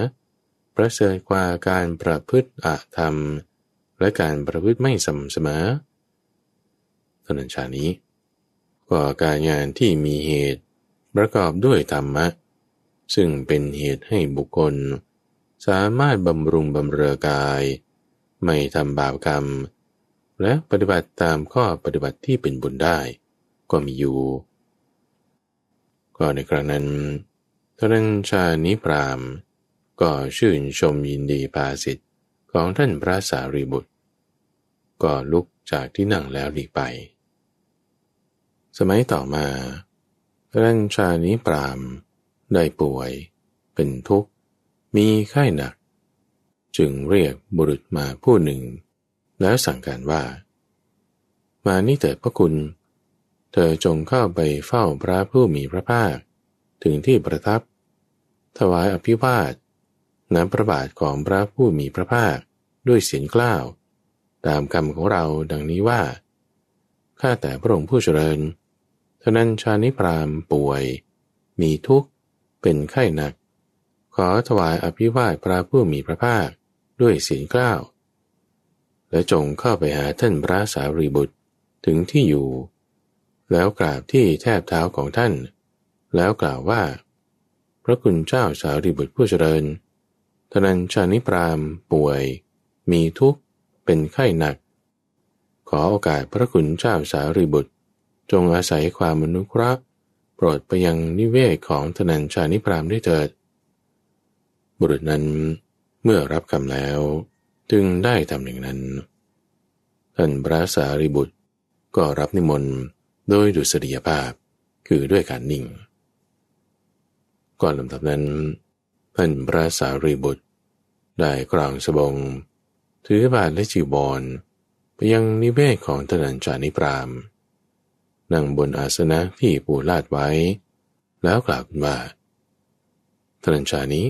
ประเสริฐกว่าการประพฤติอาธรรม และการประพฤติไม่สม่ำเสมอตทนั้นชานี้ก่อการงานที่มีเหตุประกอบด้วยธรรมะ ซึ่งเป็นเหตุให้บุคคล สามารถบำรุงบำเรอกาย ไม่ทำบาปกรรม และปฏิบัติตามข้อปฏิบัติที่เป็นบุญได้ก็มีอยู่ ก็ในครั้งนั้นท่ัญชานิพราม ก็ชื่นชมยินดีภาสิทธิ์ของท่านพระสารีบุตร ก็ลุกจากที่นั่งแล้วหลีกไปสมัยต่อมารังชานิปรามได้ป่วย เป็นทุกข์ มีไข้หนัก จึงเรียกบุรุษมาผู้หนึ่ง แล้วสั่งการว่า มานี่เถิดพระคุณ เธอจงเข้าไปเฝ้าพระผู้มีพระภาค ถึงที่ประทับ ถวายอภิวาทน้ำพระบาทของพระผู้มีพระภาคด้วยเสียงกล้าวตามคำของเราดังนี้ว่า ข้าแต่พระองค์ผู้เจริญเฉะนั้นชานิพรามป่วย มีทุกข์เป็นไข้หนัก ขอถวายอภิวาทพระผู้มีพระภาคด้วยศีลเกล้าและจงเข้าไปหาท่านพระสารีบุตรถึงที่อยู่ แล้วกราบที่แทบเท้าของท่าน แล้วกล่าวว่า พระคุณเจ้าสารีบุตรผู้เจริญทนัญชานิพรามป่วย มีทุกข์เป็นไข้หนัก ขอโอกาสพระคุณเจ้าสารีบุตรจงอาศัยความมนุเคราะห์โปรดไปยังนิเวศของธนัญชานิพรามได้เถิด บุรุษนั้นเมื่อรับคำแล้ว จึงได้ทำอย่างนั้นท่านพระสารีบุตรก็รับนิมนต์โดยดุสเดียภาพ คือด้วยการนิ่ง ก่อนลำดับนั้นท่านพระสารีบุตรได้กลางสบงถือบาทและจีบอลไปยังนิเวศของธนัญชานิพรามณนั่งบนอาสนะที่ปู่ลาดไว้แล้วกล่าวว่าท่านชานี้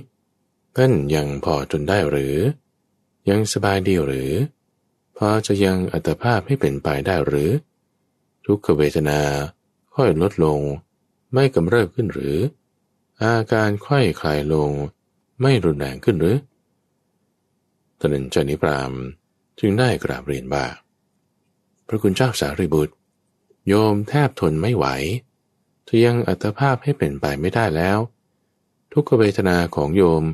ท่านยังพอจนได้หรือ ยังสบายดีหรือพอจะยังอัตภาพให้เป็นไปได้หรือ ทุกขเวทนาค่อยลดลง ไม่กำเริบขึ้นหรือ อาการค่อยคลายลง ไม่รุนแรงขึ้นหรือตนชาจนิพรามจึงได้กราบเรียนว่าพระคุณเจ้าสารีบุตรโยมแทบทนไม่ไหวเธอยังอัตภาพให้เป็นไปไม่ได้แล้ว ทุกขเวทนาของโยม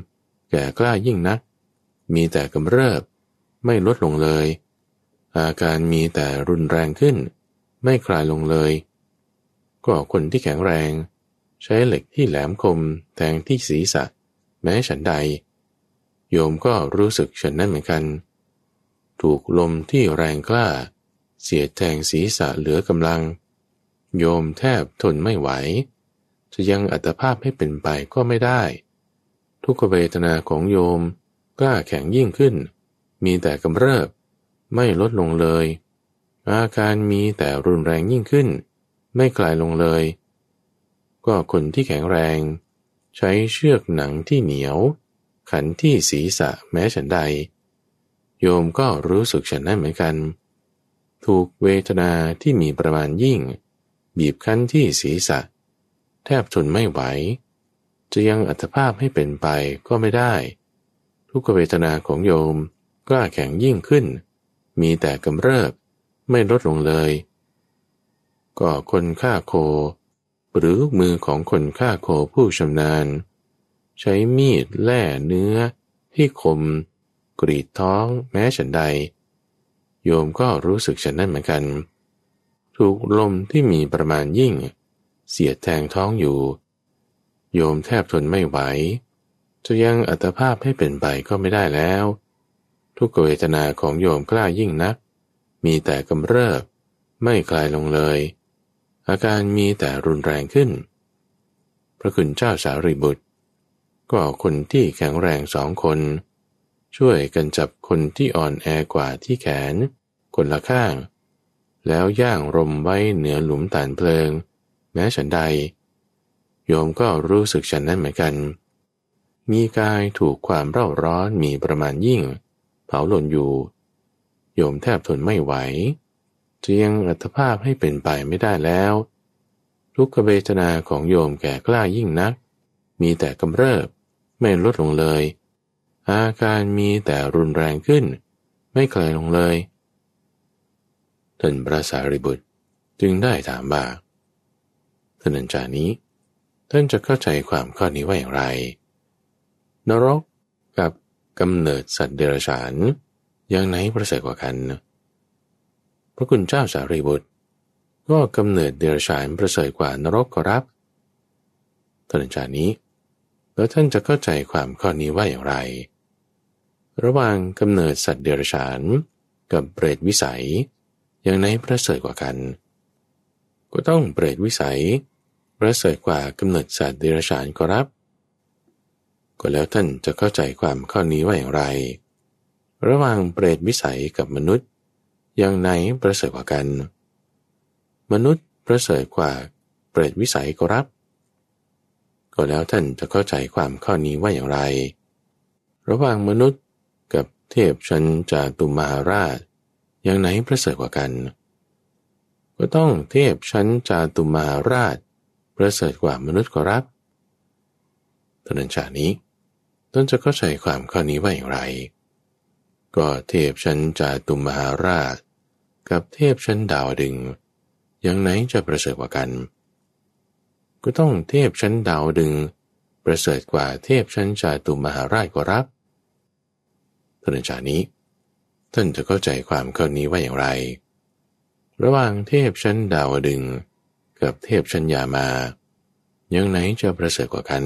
แก่กล้ายิ่งนัก มีแต่กำเริบ ไม่ลดลงเลย อาการมีแต่รุนแรงขึ้น ไม่คลายลงเลย ก็คนที่แข็งแรง ใช้เหล็กที่แหลมคมแทงที่ศีรษะแม้ฉันใด โยมก็รู้สึกฉันนั้นเหมือนกัน ถูกลมที่แรงกล้าเสียแทงศีรษะเหลือกำลัง โยมแทบทนไม่ไหว จะยังอัตภาพให้เป็นไปก็ไม่ได้ ทุกเวทนาของโยมกล้าแข็งยิ่งขึ้น มีแต่กำเริบไม่ลดลงเลย อาการมีแต่รุนแรงยิ่งขึ้น ไม่คลายลงเลย ก็คนที่แข็งแรง ใช้เชือกหนังที่เหนียว ขันที่ศีรษะแม้ฉันใด โยมก็รู้สึกฉันนั้นเหมือนกันเถูกเวทนาที่มีประมาณยิ่ง บีบคั้นที่ศีรษะ แทบทนไม่ไหว จะยังอัตภาพให้เป็นไปก็ไม่ได้ ทุกเวทนาของโยมกล้าแข็งยิ่งขึ้น มีแต่กำเริบ ไม่ลดลงเลย ก็คนฆ่าโค หรือมือของคนฆ่าโคผู้ชำนาญ ใช้มีดแล่เนื้อ ที่คม กรีดท้องแม้ฉันใดโยมก็รู้สึกเช่นนั้นเหมือนกัน ถูกลมที่มีประมาณยิ่ง เสียดแทงท้องอยู่ โยมแทบทนไม่ไหว จะยังอัตภาพให้เป็นไปก็ไม่ได้แล้ว ทุกเวทนาของโยมกล้ายิ่งนัก มีแต่กำเริบไม่คลายลงเลย อาการมีแต่รุนแรงขึ้น พระคุณเจ้าสารีบุตรก็คนที่แข็งแรงสองคนช่วยกันจับคนที่อ่อนแอกว่าที่แขน คนละข้าง แล้วย่างรมไว้เหนือหลุมตานเพลิง แม้ฉันใด โยมก็รู้สึกฉันนั้นเหมือนกัน มีกายถูกความเร่าร้อนมีประมาณยิ่ง เผาหล่นอยู่ โยมแทบทนไม่ไหวจะยังอัตภาพให้เป็นไปไม่ได้แล้วทุกขเวทนาของโยมแก่กล้ายิ่งนัก มีแต่กำเริบไม่ลดลงเลยอาการมีแต่รุนแรงขึ้นไม่เคยลงเลย ท่านพระสารีบุตรจึงได้ถามว่าท่านอาจารย์นี้ ท่านจะเข้าใจความข้อนี้ว่าอย่างไร นรกกับกำเนิดสัตว์เดรัจฉานอย่างไหนประเสริฐกว่ากัน พระคุณเจ้าสารีบุตรก็กำเนิดเดรัจฉานประเสริฐกว่านรกก็รับท่านอาจารย์นี้ แล้วท่านจะเข้าใจความข้อนี้ว่าอย่างไรระหว่างกำเนิดสัตว์เดรัจฉานกับเปรตวิสัย อย่างไหนประเสริฐกว่ากัน ก็ต้องเปรตวิสัย ประเสริฐกว่ากำเนิดสัตว์เดรัจฉานก็รับ ก็แล้วท่านจะเข้าใจความข้อนี้ว่าอย่างไร ระหว่างเปรตวิสัยกับมนุษย์ อย่างไหนประเสริฐกว่ากัน มนุษย์ประเสริฐกว่าเปรตวิสัยก็รับก็แล้วท่านจะเข้าใจความข้อนี้ว่าอย่างไร ระหว่างมนุษย์เทพชั้นจาตุมหาราชอย่างไหนประเสริฐกว่ากัน ก็ต้องเทพชั้นจาตุมหาราช ประเสริฐกว่ามนุษย์กรับตอนนั้นฉากนี้ต้นจะเข้าใจความข้อนี้ว่าอย่างไร ก็เทพชั้นจาตุมหาราช กับเทพชั้นดาวดึง อย่างไหนจะประเสริฐกว่ากัน ก็ต้องเทพชั้นดาวดึง ประเสริฐกว่าเทพชั้นจาตุมหาราชกรับท่านอาจารย์นี้ท่านจะเข้าใจความข้อนี้ว่าอย่างไร ระหว่างเทพชั้นดาวดึงกับเทพชั้นยามายังไหนจะประเสริฐกว่ากัน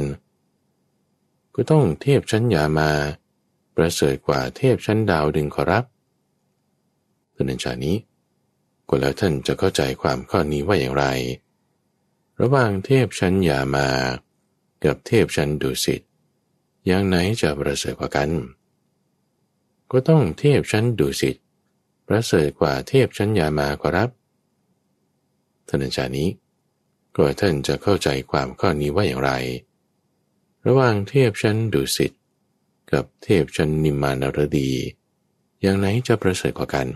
ก็ต้องเทพชั้นยามาประเสริฐกว่าเทพชั้นดาวดึงขอรับท่านอาจารย์นี้ก็แล้วท่านจะเข้าใจความข้อนี้ว่าอย่างไรระหว่างเทพชั้นยามากับเทพชั้นดุสิตอย่างไหนจะประเสริฐกว่ากันก็ต้องเทพชั้นดุสิตประเสริฐกว่าเทพชั้นยามาครับ ท่านอาจารย์นี้ ก็ท่านจะเข้าใจความข้อนี้ว่าอย่างไร ระหว่างเทพชั้นดุสิตกับเทพชั้นนิมมานรดี อย่างไหนจะประเสริฐกว่ากัน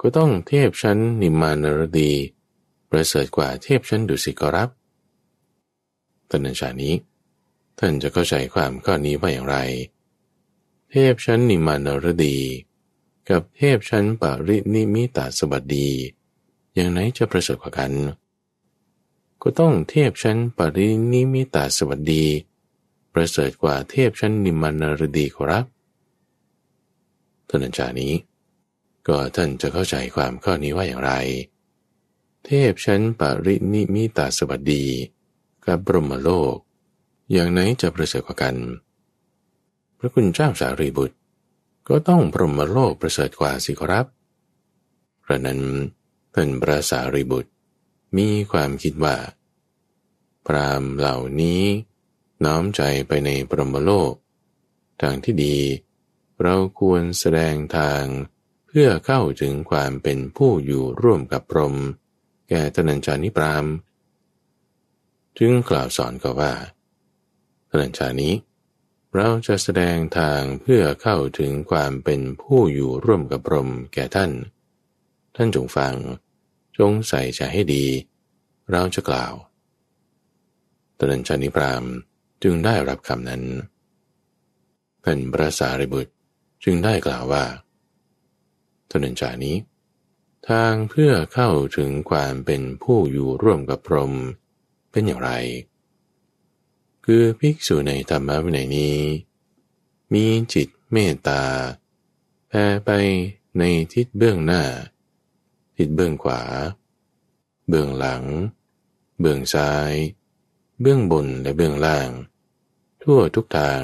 ก็ต้องเทพชั้นนิมมานรดี ประเสริฐกว่าเทพชั้นดุสิตครับ ท่านอาจารย์นี้ ท่านจะเข้าใจความข้อนี้ว่าอย่างไรเทพชั้นนิมานรดี กับเทพชั้นปารินิมิตาสวัสดีอย่างไหนจะประเสริฐกว่ากัน ก็ต้องเทพชั้นปารินิมิตาสวัสดีประเสริฐกว่าเทพชั้นนิมานรดีครับท่านอาจารย์นี้ ก็ท่านจะเข้าใจความข้อนี้ว่าอย่างไร เทพชั้นปารินิมิตาสวัสดีกับบรมโลก อย่างไหนจะประเสริฐกว่ากันระคุณเจ้าสารีบุตร ก็ต้องพรหมโลกประเสริฐกว่าสิครับพระนั้นท่านพระสารีบุตรมีความคิดว่า พรามเหล่านี้น้อมใจไปในพรหมโลกทางที่ดี เราควรแสดงทางเพื่อเข้าถึงความเป็นผู้อยู่ร่วมกับพรหมแก่ตนัญจานิพรามจึงกล่าวสอนก็ว่า ตนัญจานี้เราจะแสดงทางเพื่อเข้าถึงความเป็นผู้อยู่ร่วมกับพรหมแก่ท่าน ท่านจงฟัง จงใส่ใจให้ดี เราจะกล่าวตนันชนิพรามจึงได้รับคำนั้นเป็นพระสารีบุตรจึงได้กล่าวว่าตนันชานี้ทางเพื่อเข้าถึงความเป็นผู้อยู่ร่วมกับพรหมเป็นอย่างไรคือภิกษุในธรรมวินัยนี้ มีจิตเมตตาแผ่ไปในทิศเบื้องหน้าทิศเบื้องขวา เบื้องหลัง เบื้องซ้าย เบื้องบนและเบื้องล่าง ทั่วทุกทาง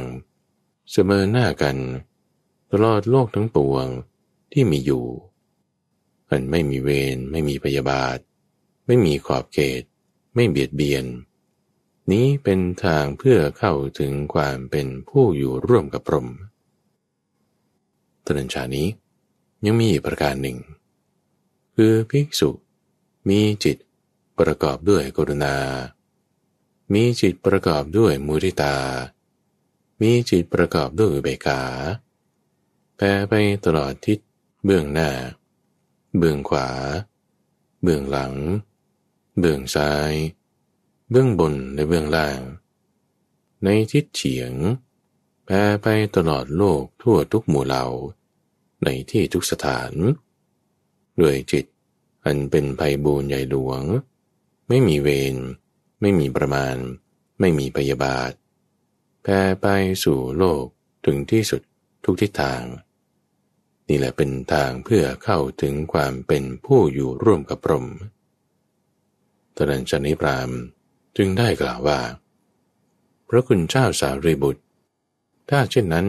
เสมอหน้ากันตลอดโลกทั้งปวงที่มีอยู่มันไม่มีเวรไม่มีพยาบาท ไม่มีขอบเขตไม่เบียดเบียนนี้เป็นทางเพื่อเข้าถึงความเป็นผู้อยู่ร่วมกับพรหมตรัญชานี้ ยังมีประการหนึ่ง คือภิกษุ มีจิตประกอบด้วยกรุณา มีจิตประกอบด้วยมุริตา มีจิตประกอบด้วยเบกาแปรไปตลอดทิศ เบื้องหน้า เบื้องขวา เบื้องหลัง เบื้องซ้ายเบื้องบนและเบื้องล่าง ในทิศเฉียงแผ่ไปตลอดโลกทั่วทุกหมู่เหล่าในที่ทุกสถาน ด้วยจิตอันเป็นภัยบูนใหญ่หลวง ไม่มีเวรไม่มีประมาณ ไม่มีพยาบาทแผ่ไปสู่โลก ถึงที่สุดทุกทิศทาง นี่แหละเป็นทางเพื่อเข้าถึงความเป็นผู้อยู่ร่วมกับพรหมตรัญชนิพรามจึงได้กล่าวว่า พระคุณเจ้าสารีบุตร ถ้าเช่นนั้น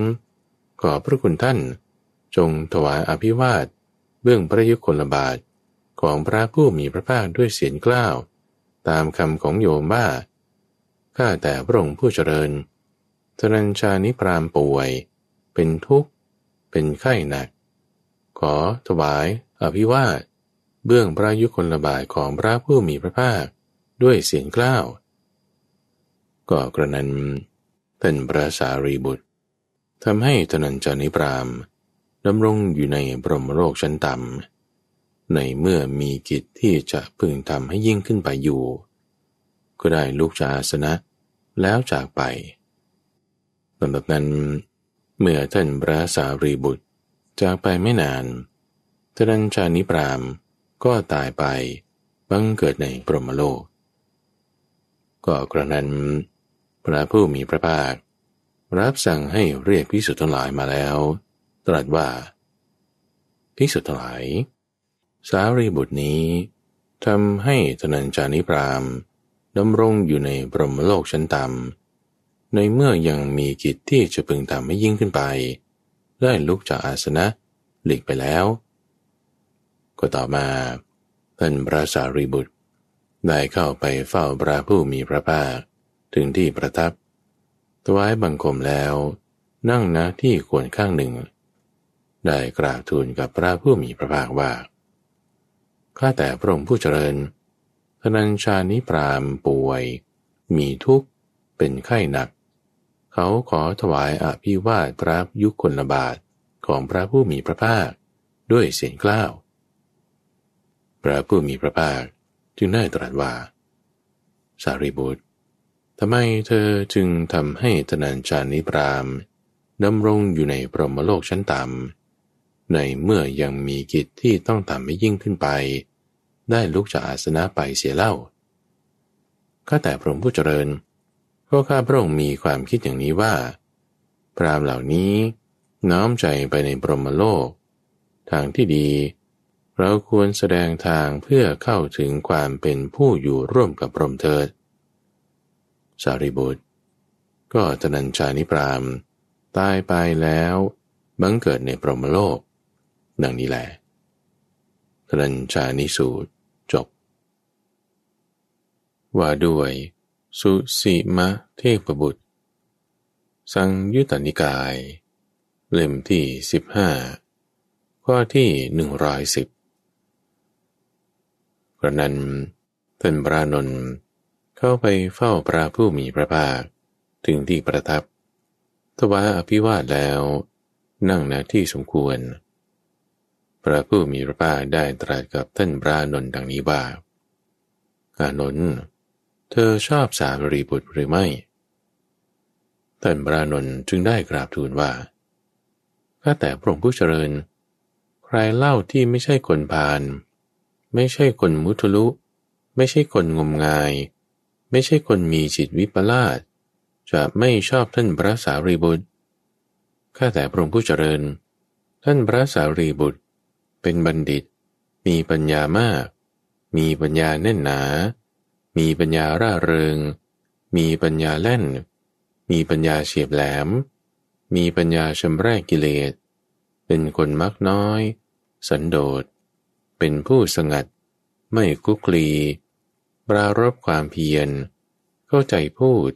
ขอพระคุณท่าน จงถวายอภิวาท เบื้องพระยุคลบาทของพระผู้มีพระภาคด้วยเสียงกล้าวตามคำของโยมบ้า ข้าแต่พระองค์ผู้เจริญธนัญชานิพรามป่วย เป็นทุกข์ เป็นไข้หนัก ขอถวาย อภิวาท เบื้องพระยุคลบาทของพระผู้มีพระภาคด้วยเสียงกล้าว ก็กระนั้นท่านพระสารีบุตรทำให้ทนัญจานิปรามดำรงอยู่ในพรหมโลกชั้นต่ำในเมื่อมีกิจที่จะพึงทำให้ยิ่งขึ้นไปอยู่ ก็ได้ลูกจากอาสนะแล้วจากไปลำดับนั้น เมื่อท่านพระสารีบุตรจากไปไม่นานทนัญจานิปรามก็ตายไปบังเกิดในพรหมโลกก็กระนั้น พระผู้มีพระภาค รับสั่งให้เรียกพิสุทั้งหลายมาแล้ว ตรัสว่า พิสุทั้งหลาย สารีบุตรนี้ทำให้ธนัญจานิพรามดำรงอยู่ในบรมโลกชั้นต่ำในเมื่อยังมีกิจที่จะพึงทำให้ยิ่งขึ้นไปได้ลุกจากอาสนะหลีกไปแล้ว ก็ต่อมา ท่านพระสารีบุตรได้เข้าไปเฝ้าพระผู้มีพระภาค ถึงที่ประทับ ถวายบังคมแล้ว นั่งนะที่ควรข้างหนึ่ง ได้กราบทูลกับพระผู้มีพระภาคว่า ข้าแต่พระองค์ผู้เจริญธนัญชานิปรามป่วย มีทุกข์เป็นไข้หนัก เขาขอถวายอภิวาทพระยุคลบาทของพระผู้มีพระภาคด้วยเสียงกล้าวพระผู้มีพระภาคจึงได้ตรัสว่า สารีบุตรทำไมเธอจึงทำให้ธนัญชานิปรามดำรงอยู่ในพรหมโลกชั้นต่ำในเมื่อยังมีกิจที่ต้องทำให้ยิ่งขึ้นไป ได้ลุกจากอาสนะไปเสียเล่า ข้าแต่พระองค์ผู้เจริญก็ข้าพระองค์มีความคิดอย่างนี้ว่า พรามเหล่านี้น้อมใจไปในพรหมโลก ทางที่ดีเราควรแสดงทางเพื่อเข้าถึงความเป็นผู้อยู่ร่วมกับพรหมเถิดสารีบุตรก็ตนัญชานิปรามตายไปแล้วบังเกิดในพรหมโลก ดังนี้แหละตนัญชานิสูตรจบ ว่าด้วยสุสีมะเทพบุตร สังยุตตนิกาย เล่มที่สิบห้า ข้อที่หนึ่งร้อยสิบกระนั้นท่านพระนนท์เข้าไปเฝ้าพระผู้มีพระภาคถึงที่ประทับทว่าอภิวาทแล้ว นั่งณที่สมควรพระผู้มีพระภาคได้ตรัสกับท่านพระนนท์ดังนี้ว่าอานนท์เธอชอบสารีบุตรหรือไม่ท่านพระนนท์จึงได้กราบทูลว่าข้าแต่พระองค์ผู้เจริญ ใครเล่าที่ไม่ใช่คนพาลไม่ใช่คนมุทลุ ไม่ใช่คนงมงาย ไม่ใช่คนมีจิตวิปลาส จะไม่ชอบท่านพระสารีบุตรข้าแต่พระองค์ผู้เจริญ ท่านพระสารีบุตร เป็นบัณฑิต มีปัญญามาก มีปัญญาแน่นหนา มีปัญญาร่าเริง มีปัญญาแล่น มีปัญญาเฉียบแหลม มีปัญญาชำระกิเลส เป็นคนมักน้อย สันโดษเป็นผู้สงัด ไม่คุกลี ปรารบความเพียร เข้าใจพูด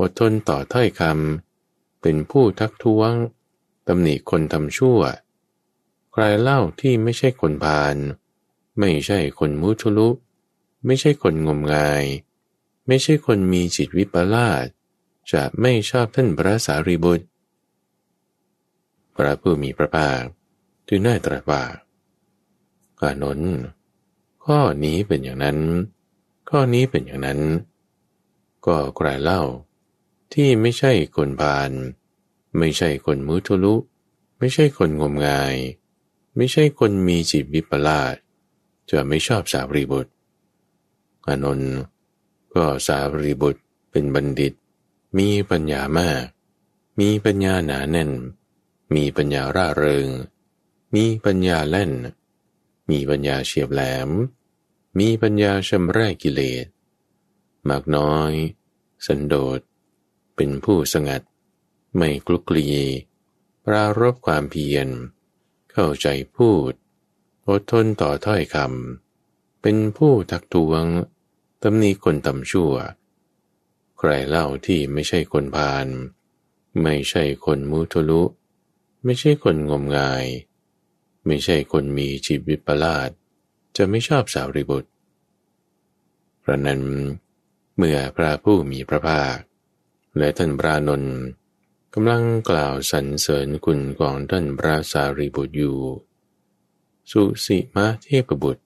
อดทนต่อถ้อยคำเป็นผู้ทักท้วงตำหนิคนทำชั่ว ใครเล่าที่ไม่ใช่คนพาน ไม่ใช่คนมุทุลุ ไม่ใช่คนงมงาย ไม่ใช่คนมีจิตวิปลาสจะไม่ชอบท่านพระสารีบุตรพระผู้มีพระภาคจึงนดาตรัสว่าาอานน ข้อนี้เป็นอย่างนั้น ข้อนี้เป็นอย่างนั้น ก็ใครเล่า ที่ไม่ใช่คนบาน ไม่ใช่คนมุทุลุ ไม่ใช่คนงมงาย ไม่ใช่คนมีจิตวิปลาสจะไม่ชอบสารีบุตรอานนท์ก็สารีบุตรเป็นบัณฑิต มีปัญญามาก มีปัญญาหนาแน่น มีปัญญาร่าเริงมีปัญญาแล่นมีปัญญาเฉียบแหลม มีปัญญาชำระกิเลสมากน้อย สันโดษ เป็นผู้สงัด ไม่กลุกลี ปรารบความเพียรเข้าใจพูด อดทนต่อถ้อยคำ เป็นผู้ทักทวงตำหนิคนต่ำชั่ว ใครเล่าที่ไม่ใช่คนพาน ไม่ใช่คนมุทะลุ ไม่ใช่คนงมงายไม่ใช่คนมีจิตวิปลาสจะไม่ชอบสาวริบุตรพระนั้น เมื่อพระผู้มีพระภาค และท่านพระนนท์กำลังกล่าวสรรเสริญคุณของท่านพระสารีบุตรอยู่ สุสิมาเทพบุตร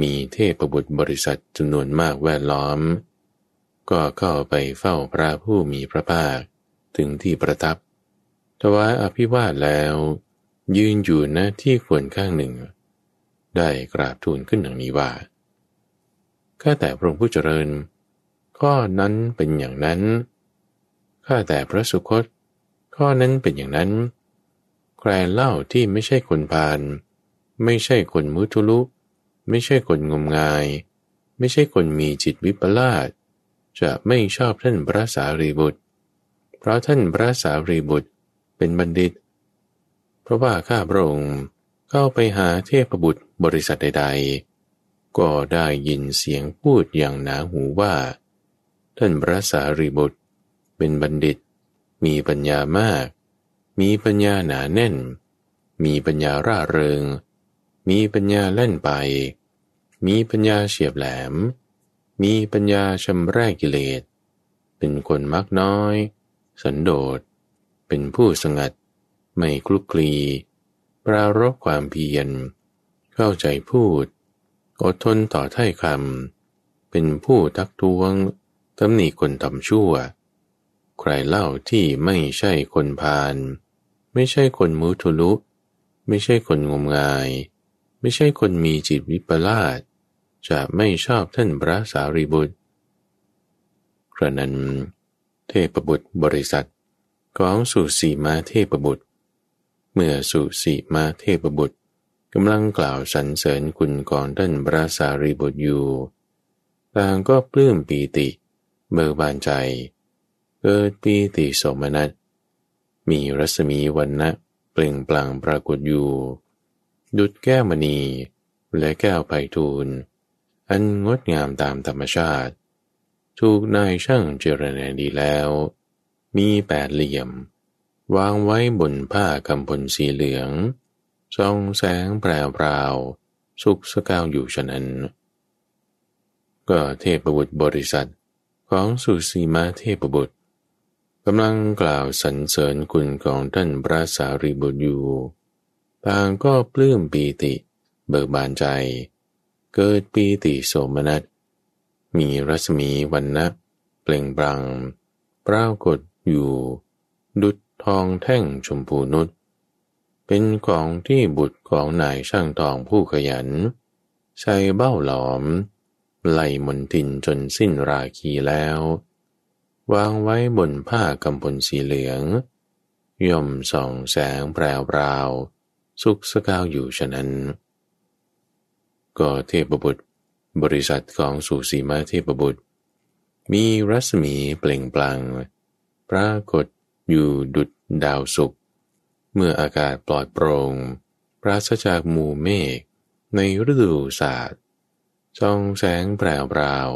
มีเทพบุตรบริษัทจำนวนมากแวดล้อม ก็เข้าไปเฝ้าพระผู้มีพระภาคถึงที่ประทับถวายอภิวาทแล้วยืนอยู่นะที่ควรข้างหนึ่ง ได้กราบทูลขึ้นอย่างนี้ว่าข้าแต่พระองค์ผู้เจริญข้อนั้นเป็นอย่างนั้นข้าแต่พระสุคตข้อนั้นเป็นอย่างนั้นใครเล่าที่ไม่ใช่คนพานไม่ใช่คนมุทุลุไม่ใช่คนงมงาย ไม่ใช่คนมีจิตวิปลาสจะไม่ชอบท่านพระสารีบุตรเพราะท่านพระสารีบุตรเป็นบัณฑิตพราะว่าข้าพระองค์เข้าไปหาเทพบุตรบริษัทใดๆ ก็ได้ยินเสียงพูดอย่างหนาหูว่า ท่านพระสารีบุตรเป็นบัณฑิต มีปัญญามาก มีปัญญาหนาแน่น มีปัญญาร่าเริง มีปัญญาเล่นไป มีปัญญาเฉียบแหลม มีปัญญาชำแรกกิเลส เป็นคนมักน้อย สันโดษเป็นผู้สงัดไม่คลุกคลี ปรารบความเพียร เข้าใจพูด อดทนต่อถ้ายคำเป็นผู้ทักท้วงตำหนิคนทำชั่ว ใครเล่าที่ไม่ใช่คนพาลไม่ใช่คนมุทุลุ ไม่ใช่คนงมงาย ไม่ใช่คนมีจิตวิปลาส จะไม่ชอบท่านพระสารีบุตรกระนั้นเทพบุตรบริษัทของสุสีมาเทพบุตรเมื่อสุสีมาเทพบุตรกำลังกล่าวสรรเสริญคุณกองท่านพระสารีบุตรอยู่ต่างก็ปลื้มปีติเบิกบานใจ เกิดปีติสมนัตมีรัศมีวันนะเปล่งปลั่งปรากฏอยู่ดุดแก้วมณีและแก้วไพทูลอันงดงามตามธรรมชาติถูกนายช่างเจรณาดีแล้ว มีแปดเหลี่ยมวางไว้บนผ้ากำพลสีเหลืองส่องแสงแปรปราว สุกสกาวอยู่ฉะนั้น ก็เทพบุตรบริษัทของสุสีมาเทพบุตรกำลังกล่าวสรรเสริญคุณของท่านพระสารีบุตรอยู่ต่างก็ปลื้มปีติเบิกบานใจ เกิดปีติโสมนัส มีรัศมีวันนะเปล่งปลัง ปรากฏอยู่ ดุดทองแท่งชมพูนุชเป็นของที่บุตรของนายช่างทองผู้ขยัน ใช้เบ้าหลอม ไล่มนทินจนสิ้นราคีแล้ว วางไว้บนผ้ากำพลสีเหลือง ย่อมส่องแสงแปรวาวสุกสกาวอยู่ฉะนั้น ก็เทพบุตร บริษัทของสุสีมาเทพบุตร มีรัศมีเปล่งปลัง่งปรากฏอยู่ดุดดาวสุกเมื่ออากาศปลอดโปรง่งปราศจากหมู่เมฆในฤดูศาสตร์จ่องแสงแปรปราว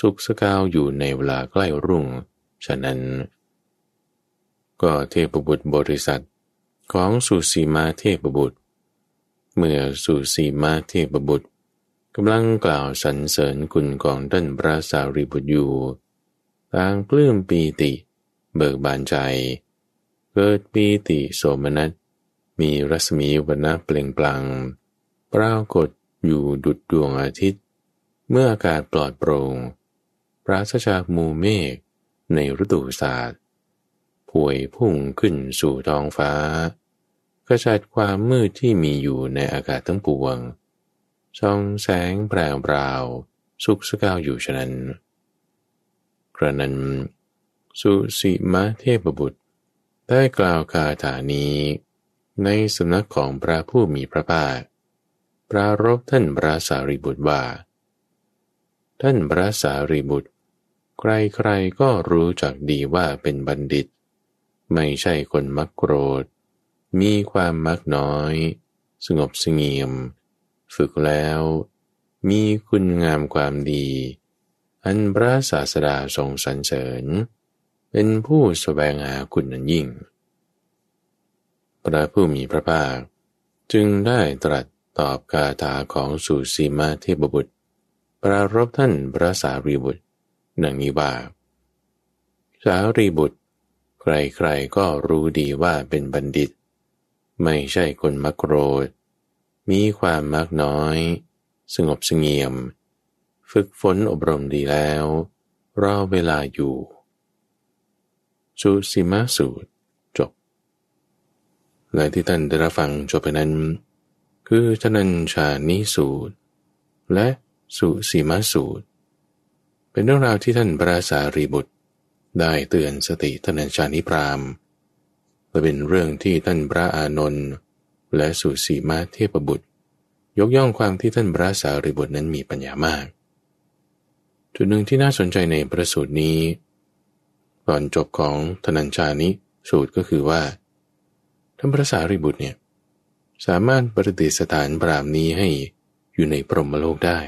สุกสกาวอยู่ในเวลาใกล้รุ่ง ฉะนั้น ก็เทพบุตรบริษัทของสุสีมาเทพบุตรเมื่อสุสีมาเทพบุตรกำลังกล่าวสรรเสริญคุณของท่านพระสารีบุตรอยู่ต่างปลื้มปีติเเบิกบานใจ เกิดปีติโสมนัสมีรัศมีวันนะเปล่งปลัง่ง ปรากฏอยู่ดุดดวงอาทิตย์ เมื่ออากาศปลอดโปรง่งปราศจากมูเมฆในฤดูศาสตร์ผวยพุ่งขึ้นสู่ท้องฟ้า กระจัดความมืดที่มีอยู่ในอากาศทั้งปวงส่องแสงแปรเปล่า สุกสกาวอยู่ฉะนั้น กระนั้นสุสีมะเทพบุตร ได้กล่าวคาถานี้ ในสำนักของพระผู้มีพระภาคปรารบท่านพระสารีบุตรว่า ท่านพระสารีบุตร ใครๆก็รู้จักดีว่าเป็นบัณฑิต ไม่ใช่คนมักโกรธ มีความมักน้อย สงบสงี่ยม ฝึกแล้ว มีคุณงามความดี อันพระศาสดาทรงสรรเสริญเป็นผู้สแสวงหาคุณนั้นยิ่ง พระผู้มีพระภาคจึงได้ตรัสตอบคาถาของสุสีมาเทพบุตร ปรารบท่านพระสารีบุตรดังนี้ว่า สารีบุตร ใครๆก็รู้ดีว่าเป็นบัณฑิต ไม่ใช่คนมักโกรธ มีความมักน้อย สงบสงเงียม ฝึกฝนอบรมดีแล้วรอเวลาอยู่สุสิมาสูตรจบและที่ท่านได้รับฟังจบไปนั้น คือทนัญชานิสูตร และสุสีมาสูตร เป็นเรื่องราวที่ท่านพระสารีบุตร ได้เตือนสติทนัญชานิพรามและเป็นเรื่องที่ท่านพระอานนท์และสุสีมาเทพบุตร ยกย่องความที่ท่านพระสารีบุตรนั้นมีปัญญามากจุดหนึ่งที่น่าสนใจในประสูตรนี้ก่อนจบของธนัญชานิสูตรก็คือว่าท่านพระสารีบุตรเนี่ยสามารถประดิษฐานปรามนี้ให้อยู่ในพรหมโลกได้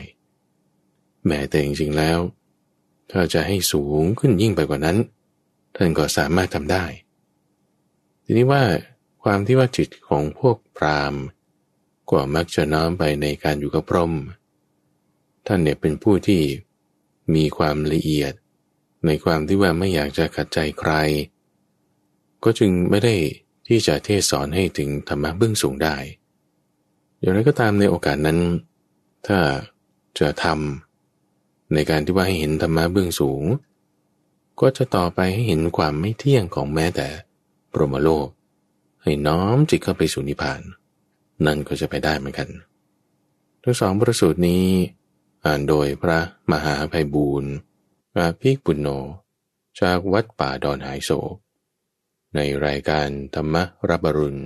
แม้แต่จริงๆแล้วถ้าจะให้สูงขึ้นยิ่งไปกว่านั้น ท่านก็สามารถทำได้ ทีนี้ว่าความที่ว่าจิตของพวกพรามก็มักจะน้อมไปในการอยู่กับพรหมท่านเนี่ยเป็นผู้ที่มีความละเอียดในความที่ว่าไม่อยากจะขัดใจใคร ก็จึงไม่ได้ที่จะเทศสอนให้ถึงธรรมะเบื้องสูงได้ อย่างไรก็ตามในโอกาสนั้น ถ้าจะทำในการที่ว่าให้เห็นธรรมะเบื้องสูง ก็จะต่อไปให้เห็นความไม่เที่ยงของแม้แต่ ปรมโลกให้น้อมจิตเข้าไปสู่นิพพาน นั่นก็จะไปได้เหมือนกันทั้งสองประสูตรนี้ อ่านโดยพระมหาภัยบูรณ์อาภิปุณโญจากวัดป่าดอนหายโศกในรายการธรรมรับรุณ